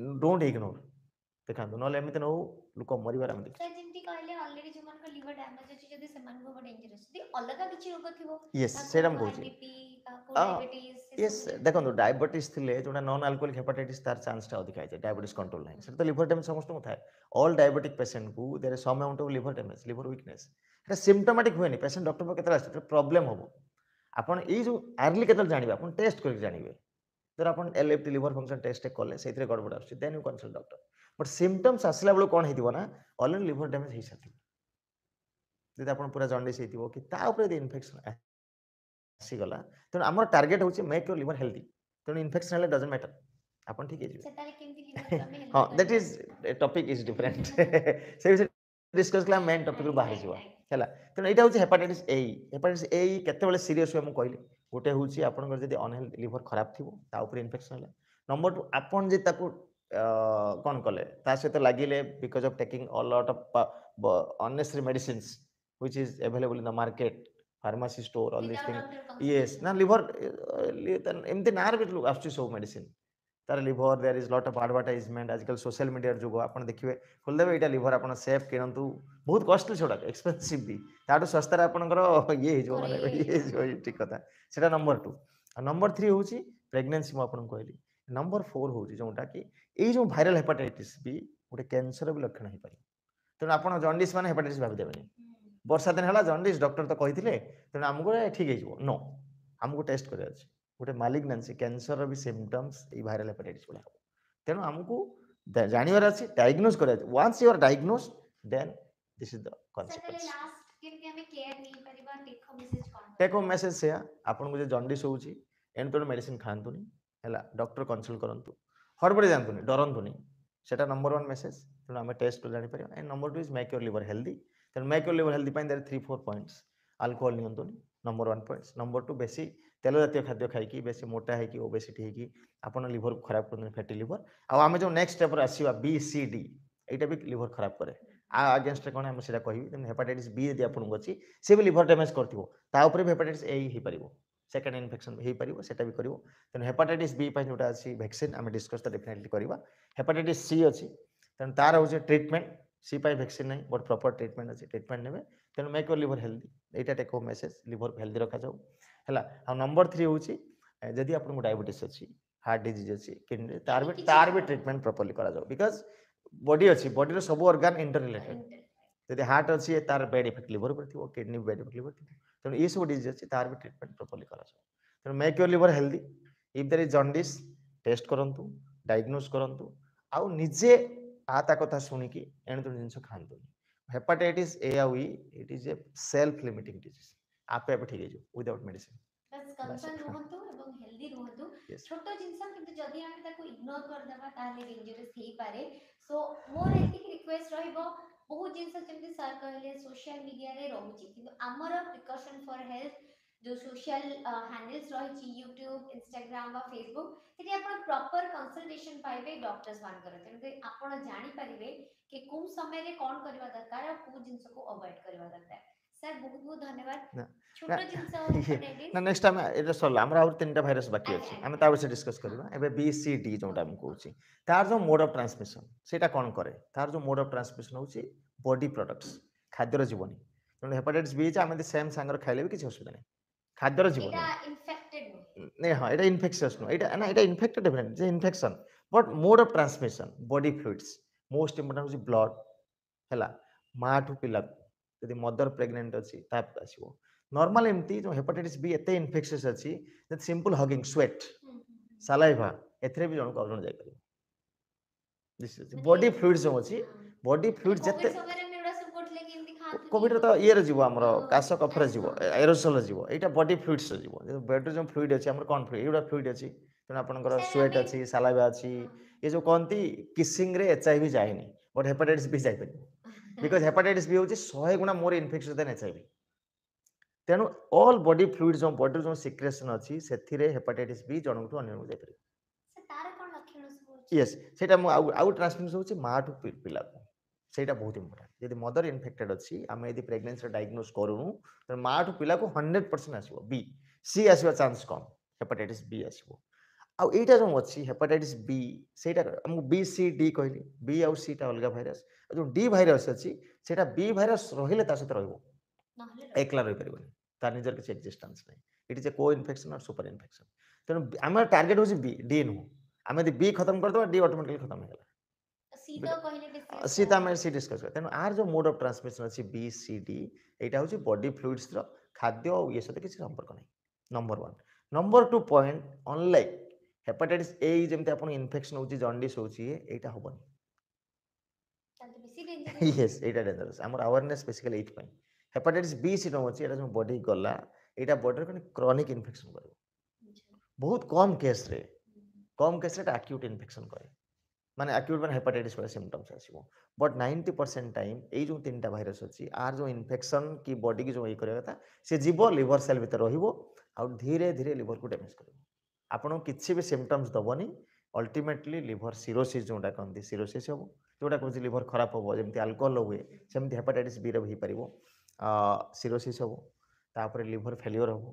डोंट इग्नोर देखा तो ना एम लोक मर देख डायबेटे जो नन आलकोहलिक हेपाटाइट तरह चान्स अधिका है डायबेटिस कंट्रोल नाइन से लिभर डैमेज समस्त थाए अल डायबेटिक पेसेंट को there some amount of liver damage liver weakness symptomatic हुए पेसेंट डक्टर पर कैसे आस प्रोब्लेम हम आप ये आर्ली के जानवे टेस्ट करेंगे ଧର ଆପଣ L F T liver function test କଲେ ସେଥିରେ ଗଡ଼ବଡ଼ ଆସୁଛି then you consult doctor but symptoms ଆସିଲା ବେଳକୁ କ'ଣ ହେଇଥିବ ନା ଅଲରେଡ଼ି ଲିଭର ଡ୍ୟାମେଜ୍ ହେଇସାରିଥିବ ଯଦି ଆପଣ ପୁରା ଜଣ୍ଡିସ୍ ହେଇଥିବ କି ତା ଉପରେ ଯଦି ଇନଫେକ୍ସନ୍ ଆସିଗଲା ତେଣୁ ଆମର ଟାର୍ଗେଟ୍ ହେଉଛି ମେକ୍ ୟୋର୍ ଲିଭର ହେଲ୍ଦି ତେଣୁ ଇନଫେକ୍ସନ୍ ହେଲେ ଡଜନ୍ ମ୍ୟାଟର ଆପଣ ଠିକ୍ ହେଇଯିବେ ହଁ that is topic is different ସେ ବିଷୟରେ ଡିସ୍କସ୍ କଲେ ମେନ୍ ଟପିକ୍ରୁ ବାହାରିଯିବା ହେଲା ତେଣୁ ଏଇଟା ହେଉଛି ହେପାଟାଇଟିସ୍ ଏଇ ହେପାଟାଇଟିସ୍ ଏଇ କେତେବେଳେ ସିରିୟସ୍ ହୁଏ ମୁଁ କହିଲି ଗୋଟେ ହେଉଛି ଆପଣଙ୍କର ଯଦି ଅନହେଲ୍ଥ ଲିଭର୍ ଖରାପ ଥିବ ତା ଉପରେ ଇନଫେକ୍ସନ୍ ହେଲା ନମ୍ବର ଟୁ ଆପଣ ଯଦି ତାକୁ କ'ଣ କଲେ ତା ସହିତ ଲାଗିଲେ ବିକଜ୍ ଅଫ୍ ଟେକିଂ ଅଲ୍ ଅଟ୍ of unnecessary medicines which is available in the market pharmacy store all this thing ଇଏସ୍ ନା ଲିଭର୍ ଏମିତି ନାଁରେ ବି ଆସୁଛି ସବୁ ମେଡ଼ିସିନ୍ ତାର liver there is lot of advertisement ଆଜିକାଲି ସୋସିଆଲ ମିଡ଼ିଆ ଯୁଗ ଆପଣ ଦେଖିବେ ଖୋଲିଦେବେ ଏଇଟା ଲିଭର ଆପଣ ସେଫ୍ କିଣନ୍ତୁ ବହୁତ କଷ୍ଟଲି ସେଗୁଡ଼ାକ ଏକ୍ସପେନ୍ସିଭ୍ ବି ତାଠୁ ଶସ୍ତାରେ ଆପଣଙ୍କର ଇଏ ହେଇଯିବ ମାନେ ଇଏ ହେଇଯିବ ଠିକ୍ କଥା ସେଟା ନମ୍ବର ଟୁ ଆଉ ନମ୍ବର ଥ୍ରୀ ହେଉଛି ପ୍ରେଗନେନ୍ସି ମୁଁ ଆପଣଙ୍କୁ କହିଲି ନମ୍ବର ଫୋର୍ ହେଉଛି ଯେଉଁଟାକି ଏଇ ଯେଉଁ ଭାଇରାଲ ହେପାଟାଇଟିସ୍ ବି ଗୋଟେ କ୍ୟାନ୍ସର ବି ଲକ୍ଷଣ ହେଇପାରିବ ତେଣୁ ଆପଣ ଜଣ୍ଡିସ୍ ମାନେ ହେପାଟାଇଟିସ୍ ଭାବିଦେବେନି ବର୍ଷା ଦିନ ହେଲା ଜଣ୍ଡିସ୍ ଡକ୍ଟର ତ କହିଥିଲେ ତେଣୁ ଆମକୁ ଠିକ୍ ହେଇଯିବ ନୋ ଆମକୁ ଟେଷ୍ଟ କରିବାର ଅଛି ওটে মালিক ナン সি ক্যান্সারৰ বি সিম্পটমস এই ভাইৰাল হেপাটাইটিছ বুলি হয় তেনো আমাকো জানিবৰ আছে ডায়াগনোজ কৰা once you are diagnose then this is the consequence এক কিমিক কেৰ নি পৰিব আন ঠিকো মেছেজ কৰো ঠিকো মেছেজ হে আপোনাক যে জন্ডিস হয় জি এণ্ড তেনো মেডিসিন খানত নহি এলা ডক্টৰ কনসাল্ট কৰন্ত হৰবা জানন্ত নহি ডৰন্ত নহি সেটা নম্বৰ 1 মেছেজ তেনো আমি টেসট কৰিবলৈ জানিব পৰি আৰু number 2 is make your liver healthy then make your liver healthy পাই น থ্ৰি ফৰ পইণ্টস এলকোহল নি খানত নহি number one point number two বেশি তেল জাতীয় খাদ্য খাইকি বেশি মোটা ହେଇକି ଓବେସିଟି ହେଇକି ଆପଣ ଲିଭରକୁ ଖରାପ କରୁଛନ୍ତି ଫ୍ୟାଟି ଲିଭର ଆଉ ଆମେ ଯେଉଁ ନେକ୍ସଟ ଷ୍ଟେପ୍ରେ ଆସିବା ବି ସି ଡି ଏଇଟା ବି ଲିଭର ଖରାପ କରେ ଆ ଆଗେନଷ୍ଟରେ କ'ଣ ଆମେ ସେଇଟା କହିବି ତେଣୁ ହେପାଟାଇଟିସ୍ ବି ଯଦି ଆପଣଙ୍କୁ ଅଛି ସେ ବି ଲିଭର ଡ୍ୟାମେଜ୍ କରିଥିବ ତା ଉପରେ ବି ହେପାଟାଇଟିସ୍ ଏ ହେଇପାରିବ ସେକେଣ୍ଡ ଇନଫେକ୍ସନ୍ ହେଇପାରିବ ସେଇଟା ବି କରିବ ତେଣୁ ହେପାଟାଇଟିସ୍ ବି ପାଇଁ ଯେଉଁଟା ଅଛି ଭ୍ୟାକ୍ସିନ୍ ଆମେ ଡିସ୍କସ୍ ତ ଡେଫିନେଟଲି କରିବା ହେପାଟାଇଟିସ୍ ସି ଅଛି ତେଣୁ ତାର ହେଉଛି ଟ୍ରିଟମେଣ୍ଟ ସି ପାଇଁ ଭ୍ୟାକ୍ସିନ୍ ନାହିଁ ବଟ୍ ପ୍ରପର୍ ଟ୍ରିଟମେଣ୍ଟ ଅଛି ଟ୍ରିଟମେଣ୍ଟ ନେବେ তেমন মেক ইয়োর লিভর হেলদি এইটা take home message liver healthy ରଖାଯାଉ ହେଲା ଆଉ ନମ୍ବର ଥ୍ରୀ ହେଉଛି ଯଦି ଆପଣଙ୍କୁ ଡାଇବେଟିସ୍ ଅଛି ହାର୍ଟ ଡିଜିଜ୍ ଅଛି କିଡ଼ନୀ ତାର ବି ତାର ବି ଟ୍ରିଟମେଣ୍ଟ ପ୍ରପରଲି କରାଯାଉ ବିକଜ ବଡି ଅଛି ବଡିର ସବୁ ଅର୍ଗାନ ଇଣ୍ଟର ରିଲେଟେଡ୍ ଯଦି ହାର୍ଟ ଅଛି ତାର ବ୍ୟାଡ୍ ଇଫେକ୍ଟ ଲିଭର ଉପରେ ଥିବ କିଡ଼ନୀ ବ୍ୟାଡ୍ ଇଫେକ୍ଟ ଲିଭର ଥିବ ତେଣୁ ଏସବୁ ଡିଜିଜ୍ ଅଛି ତାର ବି ଟ୍ରିଟମେଣ୍ଟ ପ୍ରପରଲି କରାଯାଉ ତେଣୁ make your liver healthy if there is jaundice test କରନ୍ତୁ ଡାଇଗ୍ନୋଜ୍ କରନ୍ତୁ ଆଉ ନିଜେ ଆ ତା କଥା ଶୁଣିକି ଏଣୁ ତେଣୁ ଜିନିଷ ଖାଆନ୍ତୁନି hepatitis AOE, it is a self-limiting disease. ଆପେ ଆପେ ଠିକ ହେଇଯିବ ୱିଦାଉଟ୍ ମେଡିସିନ ବାସ୍ କନସର୍ନ ରୁହନ୍ତୁ ଏବଂ ହେଲ୍ଦି ରୁହନ୍ତୁ ଛୋଟ ଜିନିଷ କିନ୍ତୁ ଯଦି ଆମେ ତାକୁ ଇଗ୍ନୋର କରିଦେବା ତାହେଲେ ଡେଞ୍ଜରସ୍ ହେଇପାରେ ସୋ ମୋର ଏତିକି ରିକ୍ୱେଷ୍ଟ ରହିବ ବହୁତ ଜିନିଷ ଯେମିତି ସାର୍ କହିଲେ ସୋସିଆଲ ମିଡିଆରେ ରହୁଛି କିନ୍ତୁ ଆମର ପ୍ରିକସନ୍ ଫର୍ ହେଲ୍ଥ जो सोशल हैंडल्स uh, रही यूट्यूब इनस्टाग्राम फेसबुक सेठी आपण प्रॉपर कंसल्टेशन पाइबे मान कर तेणु कि कोन समय कौन कोन दरकार और को अवॉइड करवा दरकार सर बहुत बहुत धन्यवाद नेक्स्ट टाइम एटा सरला बाकी से डिस्कस बी सी डी तार जो मोड ट्रांसमिशन तार जो मोड ट्रांसमिशन बॉडी प्रोडक्ट्स खाद्यर जीवनी बी आम सेम खाइले भी किसी असुविधा नहीं খাদ্যর জীবন হ্যাঁ এটা ইনফেকশাস নয় এটা না এটা ইনফেক্টেড ইভেন্ট যে infection but mode of transmission body fluids most important হচ্ছে ବ୍ଲଡ ହେଲା ମାଆଠୁ ପିଲାକୁ ଯଦି ମଦର ପ୍ରେଗନେଣ୍ଟ ଅଛି ତାପରେ ଆସିବ ନର୍ମାଲ ଏମିତି ଯେଉଁ ହେପାଟାଇଟିସ୍ ବି ଏତେ ଇନଫେକ୍ସସ୍ ଅଛି ଯେତେ ସିମ୍ପଲ୍ ହଗିଂ ସ୍ୱେଟ୍ ସାଲାଇଭା ଏଥିରେ ବି ଜଣକୁ ଆଉ ଜଣ ଯାଇପାରିବ ବଡି ଫ୍ଲୁଇଡ୍ ଯେଉଁ ଅଛି ବଡି ଫ୍ଲୁଇଡ୍ ଯେତେ କୋଭିଡ଼୍ର ତ ଇଏରେ ଯିବ ଆମର କାଶ କଫରେ ଯିବ ଏରୋସଲ୍ରେ ଯିବ ଏଇଟା ବଡି ଫ୍ଲୁଇଡ୍ସରେ ଯିବ ବେଡ଼୍ରେ ଯେଉଁ ଫ୍ଲୁଇଡ୍ ଅଛି ଆମର କ'ଣ ଫ୍ଲୁଇଡ୍ ଏଇଗୁଡ଼ା ଫ୍ଲୁଇଡ୍ ଅଛି ତେଣୁ ଆପଣଙ୍କର ସ୍ୱେଟ୍ ଅଛି ସାଲାବା ଅଛି ଏ ଯେଉଁ କହନ୍ତି କିସିଂରେ ଏଚ୍ ଆଇ ଭି ଯାଏନି ବଟ୍ ହେପାଟାଇଟିସ୍ ବି ଯାଇପାରିବ ବିକଜ୍ ହେପାଟାଇଟିସ୍ ବି ହେଉଛି ଶହେ ଗୁଣା more infection than H I V ତେଣୁ ଅଲ୍ ବଡି ଫ୍ଲୁଇଡ୍ ଯେଉଁ ବଡିର ଯେଉଁ ସିକ୍ରେସନ୍ ଅଛି ସେଥିରେ ହେପାଟାଇଟିସ୍ ବି ଜଣଙ୍କଠୁ ଅନ୍ୟକୁ ଯାଇପାରିବ ୟେସ୍ ସେଇଟା ମୁଁ ଆଉ ଆଉ ଟ୍ରାନ୍ସମିସନ୍ ହେଉଛି ମାଆଠୁ ପିଲାକୁ ସେଇଟା ବହୁତ ଇମ୍ପୋର୍ଟାଣ୍ଟ ଯଦି ମଦର ଇନଫେକ୍ଟେଡ୍ ଅଛି ଆମେ ଯଦି ପ୍ରେଗନେନ୍ସିରେ ଡାଇଗ୍ନୋଜ୍ କରୁନୁ ତେଣୁ ମାଆଠୁ ପିଲାକୁ ହଣ୍ଡ୍ରେଡ଼ ପରସେଣ୍ଟ ଆସିବ ବି ସି ଆସିବା ଚାନ୍ସ କମ୍ ହେପାଟାଇଟିସ୍ ବି ଆସିବ ଆଉ ଏଇଟା ଯେଉଁ ଅଛି ହେପାଟାଇଟିସ୍ ବି ସେଇଟା ଆମକୁ ବି ସି ଡି କହିଲି ବି ଆଉ ସିଟା ଅଲଗା ଭାଇରସ୍ ଆଉ ଯେଉଁ ଡି ଭାଇରସ୍ ଅଛି ସେଇଟା ବି ଭାଇରସ୍ ରହିଲେ ତା ସହିତ ରହିବ ଏକଲା ରହିପାରିବନି ତାର ନିଜର କିଛି ଏକ୍ଜିଷ୍ଟାନ୍ସ ନାହିଁ it is a co infection ଆଉ ସୁପର ଇନଫେକ୍ସନ୍ ତେଣୁ ଆମର ଟାର୍ଗେଟ୍ ହେଉଛି ବି ଡି ନୁହଁ ଆମେ ଯଦି ବି ଖତମ କରିଦେବା ଡି ଅଟୋମେଟିକାଲି ଖତମ ହେଇଗଲା सीता ଆମେ ସି ଡିସ୍କସ୍ କରିବା ତେଣୁ ଆର ଯେଉଁ ମୋଡ୍ ଅଫ୍ ଟ୍ରାନ୍ସମିଶନ ଅଛି ବି ସି ଡି ଏଇଟା ହେଉଛି ବଡି ଫ୍ଲୁଇଡ୍ସର ଖାଦ୍ୟ ଆଉ ଇଏ ସହିତ କିଛି ସମ୍ପର୍କ ନାହିଁ number one number two point unlike hepatitis A ଯେମିତି ଆପଣ ଇନଫେକ୍ସନ ହେଉଛି ଜଣ୍ଡିସ୍ ହେଉଛି ଏଇଟା ହେବନି ୟେସ୍ ଏଇଟା ଡେଞ୍ଜରସ୍ ଆମର ଆୱାରନେସ୍ ବେସିକାଲି ଏଇଥିପାଇଁ ହେପାଟାଇଟିସ୍ ବି ସିଡମ୍ ଅଛି ଏଇଟା ଯେଉଁ ବଡି ଗଲା ଏଇଟା ବଡିରେ କ'ଣ କ୍ରନିକ୍ ଇନଫେକ୍ସନ୍ କରିବ ବହୁତ କମ୍ କେସ୍ରେ କମ୍ କେସ୍ରେ ଏଇଟା ଆକ୍ୟୁଟ୍ ଇନଫେକ୍ସନ୍ କରେ মানে ଆକ୍ୟୁଟ୍ ମାନେ ହେପାଟାଇଟିସ୍ ଭଳିଆ ସିମ୍ପଟମ୍ସ ଆସିବ ବଟ୍ ନାଇଣ୍ଟି ପରସେଣ୍ଟ ଟାଇମ୍ ଏଇ ଯେଉଁ ତିନିଟା ଭାଇରସ୍ ଅଛି ଆର ଯେଉଁ ଇନଫେକ୍ସନ୍ କି ବଡିକି ଯେଉଁ ଇଏ କରିବା କଥା ସେ ଯିବ ଲିଭର ସେଲ୍ ଭିତରେ ରହିବ ଆଉ ଧୀରେ ଧୀରେ ଲିଭରକୁ ଡ୍ୟାମେଜ୍ କରିବ ଆପଣଙ୍କୁ କିଛି ବି ସିମ୍ପଟମ୍ସ ଦେବନି ଅଲ୍ଟିମେଟଲି ଲିଭର ସିରୋସିସ୍ ଯେଉଁଟା କହନ୍ତି ସିରୋସିସ୍ ହେବ ଯେଉଁଟା କହୁଛି ଲିଭର ଖରାପ ହେବ ଯେମିତି ଆଲକୋହଲ ହୁଏ ସେମିତି ହେପାଟାଇଟିସ୍ ବିରେ ହେଇପାରିବ ସିରୋସିସ୍ ହେବ ତାପରେ ଲିଭର ଫେଲିଓର ହେବ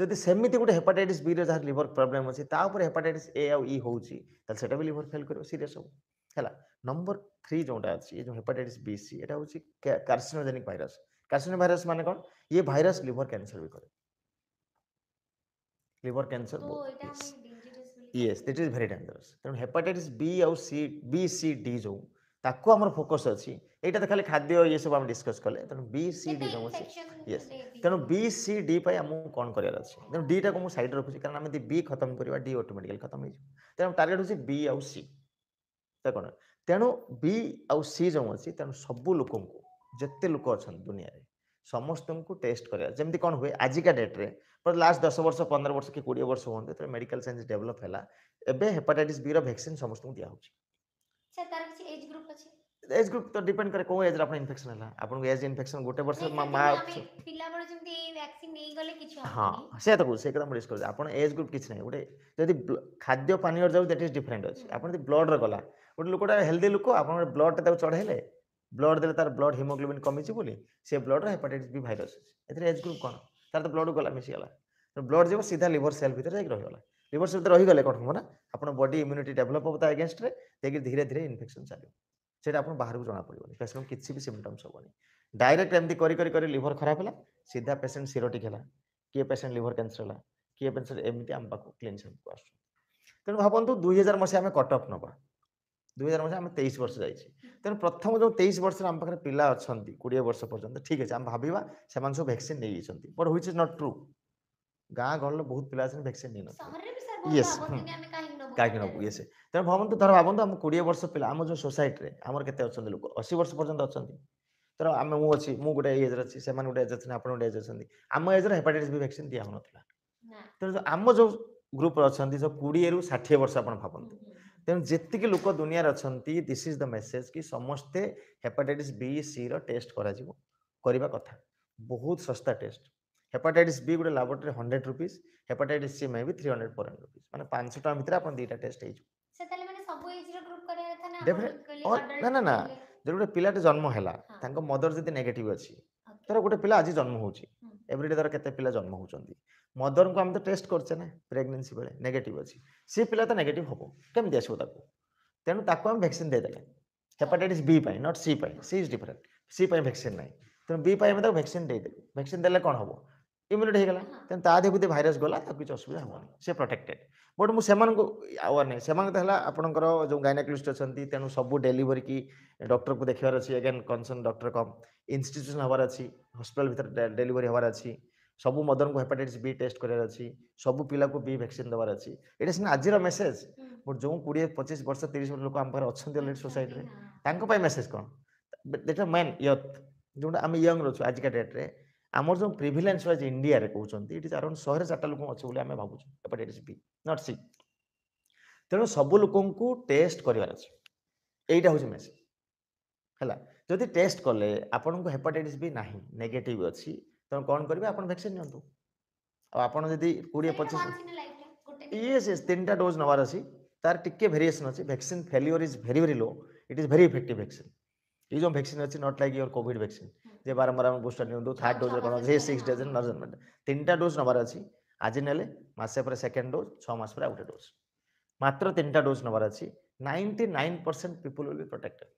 ଯଦି ସେମିତି ଗୋଟେ ହେପାଟାଇଟିସ୍ ବିର ଯାହାର ଲିଭର ପ୍ରୋବ୍ଲେମ୍ ଅଛି ତା ଉପରେ ହେପାଟାଇଟିସ୍ ଏ ଆଉ ଇ ହେଉଛି ତାହେଲେ ସେଇଟା ବି ଲିଭର ଫେଲ୍ କରିବ ସିରିୟସ୍ ହେବ ହେଲା ନମ୍ବର ଥ୍ରୀ ଯେଉଁଟା ଅଛି ଏ ଯେଉଁ ହେପାଟାଇଟିସ୍ ବି ସି ଏଇଟା ହେଉଛି କାର୍ସିନୋଜେନିକ୍ ଭାଇରସ୍ କାର୍ସିନୋ ଭାଇରସ୍ ମାନେ କ'ଣ ଇଏ ଭାଇରସ୍ ଲିଭର କ୍ୟାନ୍ସର ବି କରେ liver cancer yes this is very dangerous ତେଣୁ ହେପାଟାଇଟିସ୍ ବି ଆଉ ସି ବି ସି ଡି ଯେଉଁ ତାକୁ ଆମର ଫୋକସ୍ ଅଛି এইটা তো খালি খাদ্য ইয়ে সব আমি ডিসকস কলে তেমন বি সি ডি রয়েছে ইয়েস তেমন বি সি ডি পাই আমি কম করার আছে তেমন ডিটা মু সাইড রাখুছি কারণ আমি যদি বি খতম করা ডি অটোমেটিকালি খতম হয়ে যাব তেমন টার্গেট হচ্ছে বি আউ সি তা কোণ তেণু বি আউ সি যে আছে তেমন সবু লোক যেতে লোক অনেক দুনিয়ায় ସମସ୍ତଙ୍କୁ ଟେଷ୍ଟ କରିବା ଯେମିତି କ'ଣ ହୁଏ ଆଜିକା ଡେଟ୍ରେ ଲାଷ୍ଟ ଦଶ ବର୍ଷ ପନ୍ଦର ବର୍ଷ କି କୋଡ଼ିଏ ବର୍ଷ ହୁଅନ୍ତୁ ଯେତେବେଳେ ମେଡ଼ିକାଲ ସାଇନ୍ସ ଡେଭଲପ୍ ହେଲା ଏବେ ହେପାଟାଇଟିସ୍ ବିର ଭ୍ୟାକ୍ସିନ୍ ସମସ୍ତଙ୍କୁ ଦିଆହେଉଛି एज ग्रुप तो डिपेंड करे को एज रे अपन इन्फेक्शन होला अपन को एज इन्फेक्शन गोटे वर्ष मा पिला बड जेंती वैक्सीन नै गले किछ हां से त से एकदम रिस्क करे अपन एज ग्रुप किछ नै गोटे यदि खाद्य पानी और जाउ दैट इज डिफरेंट अछि अपन यदि ब्लड रे गला गोटे लोकटा हेल्दी लोक अपन ब्लड त चढ़ेले ब्लड देले तार ब्लड हीमोग्लोबिन कमी छि बोली से ब्लड रे हेपेटाइटिस बी वायरस एथरे एज ग्रुप कोन तार तो ब्लड गला मिसी गला तो ब्लड जेबो सीधा लिवर सेल भीतर जाई रहि गला लिवर सेल त रहि गले कठम ना अपन बॉडी इम्यूनिटी डेवलप होता अगेंस्ट रे तेकि धीरे धीरे इन्फेक्शन चालू ସେଇଟା ଆପଣ ବାହାରକୁ ଜଣାପଡ଼ିବନି ପେସେଣ୍ଟ କିଛି ବି ସିମ୍ପଟମ୍ସ ହେବନି ଡାଇରେକ୍ଟ ଏମିତି କରି କରି କରି ଲିଭର ଖରାପ ହେଲା ସିଧା ପେସେଣ୍ଟ ସିରୋଟିକ୍ ହେଲା କିଏ ପେସେଣ୍ଟ ଲିଭର କ୍ୟାନ୍ସର ହେଲା କିଏ ପେସେଣ୍ଟ ଏମିତି ଆମ ପାଖକୁ କ୍ଲିନ୍ କ୍ଲିନିସିଆନକୁ ଆସୁଛନ୍ତି ତେଣୁ ଭାବନ୍ତୁ ଦୁଇ ହଜାର ମସିହା ଆମେ କଟଅଫ୍ ନେବା ଦୁଇ ହଜାର ମସିହା ଆମେ ତେଇଶ ବର୍ଷ ଯାଇଛି ତେଣୁ ପ୍ରଥମ ଯେଉଁ ତେଇଶ ବର୍ଷରେ ଆମ ପାଖରେ ପିଲା ଅଛନ୍ତି କୋଡ଼ିଏ ବର୍ଷ ପର୍ଯ୍ୟନ୍ତ ଠିକ୍ ଅଛି ଆମେ ଭାବିବା ସେମାନେ ସବୁ ଭ୍ୟାକ୍ସିନ୍ ନେଇଯାଇଛନ୍ତି but which is not true ଗାଁ ଗହଳିର ବହୁତ ପିଲା ଅଛନ୍ତି ଭ୍ୟାକ୍ସିନ୍ ନେଇନଥିଲେ ୟେସ୍ କାହିଁକି ନବୁ ଇଏ ସେ ତେଣୁ ଭାବନ୍ତୁ ଧର ଭାବନ୍ତୁ ଆମ କୋଡ଼ିଏ ବର୍ଷ ପିଲା ଆମ ଯେଉଁ ସୋସାଇଟିରେ ଆମର କେତେ ଅଛନ୍ତି ଲୋକ ଅଶୀ ବର୍ଷ ପର୍ଯ୍ୟନ୍ତ ଅଛନ୍ତି ତେଣୁ ଆମେ ମୁଁ ଅଛି ମୁଁ ଗୋଟେ ଏଜ୍ ଅଛି ସେମାନେ ଗୋଟେ ଏଜ୍ ଅଛନ୍ତି ଆପଣ ଗୋଟେ ଏଜ୍ ଅଛନ୍ତି ଆମ ଏଜ୍ରେ ହେପାଟାଇଟିସ୍ ବି ଭ୍ୟାକ୍ସିନ୍ ହେଉନଥିଲା ତେଣୁ ଆମ ଯେଉଁ ଗ୍ରୁପ୍ରେ ଅଛନ୍ତି ଯେଉଁ କୋଡ଼ିଏରୁ ଷାଠିଏ ବର୍ଷ ଆପଣ ଭାବନ୍ତୁ ତେଣୁ ଯେତିକି ଲୋକ ଦୁନିଆରେ ଅଛନ୍ତି ଦିସ୍ ଇଜ୍ ଦ ମେସେଜ୍ କି ସମସ୍ତେ ହେପାଟାଇଟିସ୍ ବି ସିର ଟେଷ୍ଟ କରାଯିବ କରିବା କଥା ବହୁତ ଶସ୍ତା ଟେଷ୍ଟ ହେପାଟାଇଟିସ୍ ବି ଗୋଟେ laboratory hundred rupees hepatitis C মে বি 314 रुपीस মানে 500 টাকা ভিতরে আপন দুইটা টেস্ট হইছো সে তাহলে মানে সব এজ র গ্রুপ করিয়া কথা না ডেফিনেট না না না হ্যাঁ। যদি গোটে পিলাটি জন্ম হেলা তাঙ্ক মদর যদি নেগেটিভ আছে ধর গোটে পিলা আজি জন্ম হচ্ছে এভরিডে ধর কেতে পিলা জন্ম হচ্ছেন্তি মদরকে আমি তো টেস্ট করছে না প্রেগনেন্সি বেড়ে নেগেটিভ আছে সে পিলা তো নেগেটিভ হব কেমতি আসব তাকে তেমন তাকে আমি ভ্যাকসিন দেদেলে হেপাটাইটিস বি পাই নট সি পাই সি ইজ ডিফরেন্ট সি পাই ভ্যাকসিন নাই তেমন বি পাই আমি তাকে ভ্যাকসিন দেদেলু ভ্যাকসিন দেলে কোণ হব ইমিউনিট হয়ে গেল তেমন তা দেহ যদি ভাইরস গলা তাকে কিছু অসুবিধা হবনি সে প্রোটেক্টেড বট মু সেমানকু আওয়ার নাই সেমানক তো হেলা আপনকর যে গাইনাকলিস্ট অছন্তি তেনু সবু ডেলিভারি কি ডক্টর কু দেখিবার আছে এগেন কনসর্ন ডক্টর কম ইনস্টিটিউশন হবার আছে হসপিটাল ভিতর ডেলিভারি হবার আছে সবু মদরকু হেপাটাইটিস বি টেস্ট করার আছে সবু পিলাকু বি ভ্যাকসিন দেবার আছে এটা সিনা আজির মেসেজ বট যে কোড়িয়ে পঁচিশ বর্ষ তিরিশ বর্ষ লোক আমার অনেক অলরেডি সোসাইটিরে তাঁর মেসেজ কম এটা মেন ইয়থ যেটা আমি ইয়ং রয়েছে আজিকা ডেট্রে आम जो प्रिभिलेन्स वाइज इंडिया कौन इट इज आराउंड शहे चार्टा लोक अच्छे आम about eight is B not C तेणु सबू लोक टेस्ट करार अच्छे है टेस्ट कले आपण को हेपाटाइटिस भी ना नेगेट अच्छी तेनाली कौन करेंगे आपक्सी कोड़े पचीस इस तीन टा डोज नवार अच्छी तार टी भेरिएसन अच्छी vaccine failure is very very low it is very effect vaccine ये जो भैक्सीन अच्छी not like your COVID vaccine ଯେ ବାରମ୍ବାର ଆମେ ବୁଷ୍ଟର ନିଅନ୍ତୁ ଥାର୍ଡ଼ ଡୋଜ୍ କ'ଣ ଅଛି ସିକ୍ସ ଡେଜ୍ ନର୍ଜନମେଣ୍ଟ ତିନିଟା ଡୋଜ୍ ନେବାର ଅଛି ଆଜି ନେଲେ ମାସେ ପରେ ସେକେଣ୍ଡ ଡୋଜ୍ ଛଅ ମାସ ପରେ ଆଉ ଗୋଟେ ଡୋଜ୍ ମାତ୍ର ତିନିଟା ଡୋଜ୍ ନେବାର ଅଛି ninety nine percent people will be protected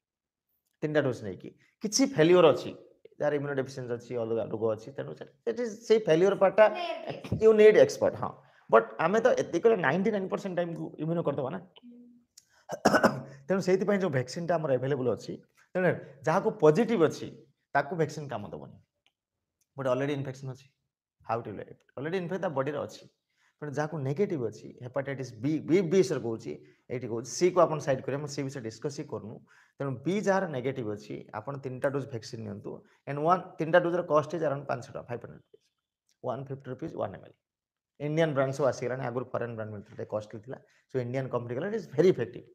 ତିନିଟା ଡୋଜ୍ ନେଇକି କିଛି ଫେଲିଓର ଅଛି ଯାହାର ଇମ୍ୟୁନୋ ଡେଫିସିଏନ୍ସି ଅଛି ଅଲଗା ରୋଗ ଅଛି ତେଣୁ ସେଠି ସେଇ ଫେଲିଓର ପାର୍ଟଟା ୟୁ ନିଡ୍ ଏକ୍ସପର୍ଟ ହଁ ବଟ୍ ଆମେ ତ ଏତିକି କଲେ ନାଇଣ୍ଟି ନାଇନ୍ ପରସେଣ୍ଟ ଟାଇମ୍କୁ ଇମ୍ୟୁନୋ କରିଦେବା ନା ତେଣୁ ସେଇଥିପାଇଁ ଯେଉଁ ଭ୍ୟାକ୍ସିନ୍ଟା ଆମର ଆଭେଲେବୁଲ୍ ଅଛି ତେଣୁ ଯାହାକୁ ପଜିଟିଭ୍ ଅଛି ତାକୁ ଭ୍ୟାକ୍ସିନ୍ କାମ ଦେବନି ଗୋଟେ ଅଲରେଡ଼ି ଇନଫେକ୍ସନ୍ ଅଛି how to life already infect ତା ବଡ଼ିରେ ଅଛି ତେଣୁ ଯାହାକୁ ନେଗେଟିଭ୍ ଅଛି ହେପାଟାଇଟିସ୍ ବି ବି ବିଷୟରେ କହୁଛି ଏଇଠି କହୁଛି ସିକୁ ଆପଣ ସାଇଡ଼୍ କରିବେ ମୁଁ ସି ବିଷୟରେ ଡିସ୍କସ୍ ହିଁ କରୁନୁ ତେଣୁ ବି ଯାହାର ନେଗେଟିଭ୍ ଅଛି ଆପଣ ତିନିଟା ଡୋଜ୍ ଭ୍ୟାକ୍ସିନ୍ ନିଅନ୍ତୁ ଆଣ୍ଡ ୱାନ୍ ତିନିଟା ଡୋଜ୍ର କଷ୍ଟ ଇଜ୍ ଆରାଉଣ୍ଡ ପାଞ୍ଚଶହ ଟଙ୍କା five hundred rupees one fifty rupees one M L Indian brand ସବୁ ଆସିଗଲାଣି ଆଗରୁ ଫରେନ୍ ବ୍ରାଣ୍ଡ ମିଳୁଥିଲା କଷ୍ଟଲି ଥିଲା ସୋ ଇଣ୍ଡିଆନ୍ କମ୍ପାନୀ ଗଲା ଇଟ୍ ଇଜ୍ ଭେରି ଇଫେକ୍ଟିଭ୍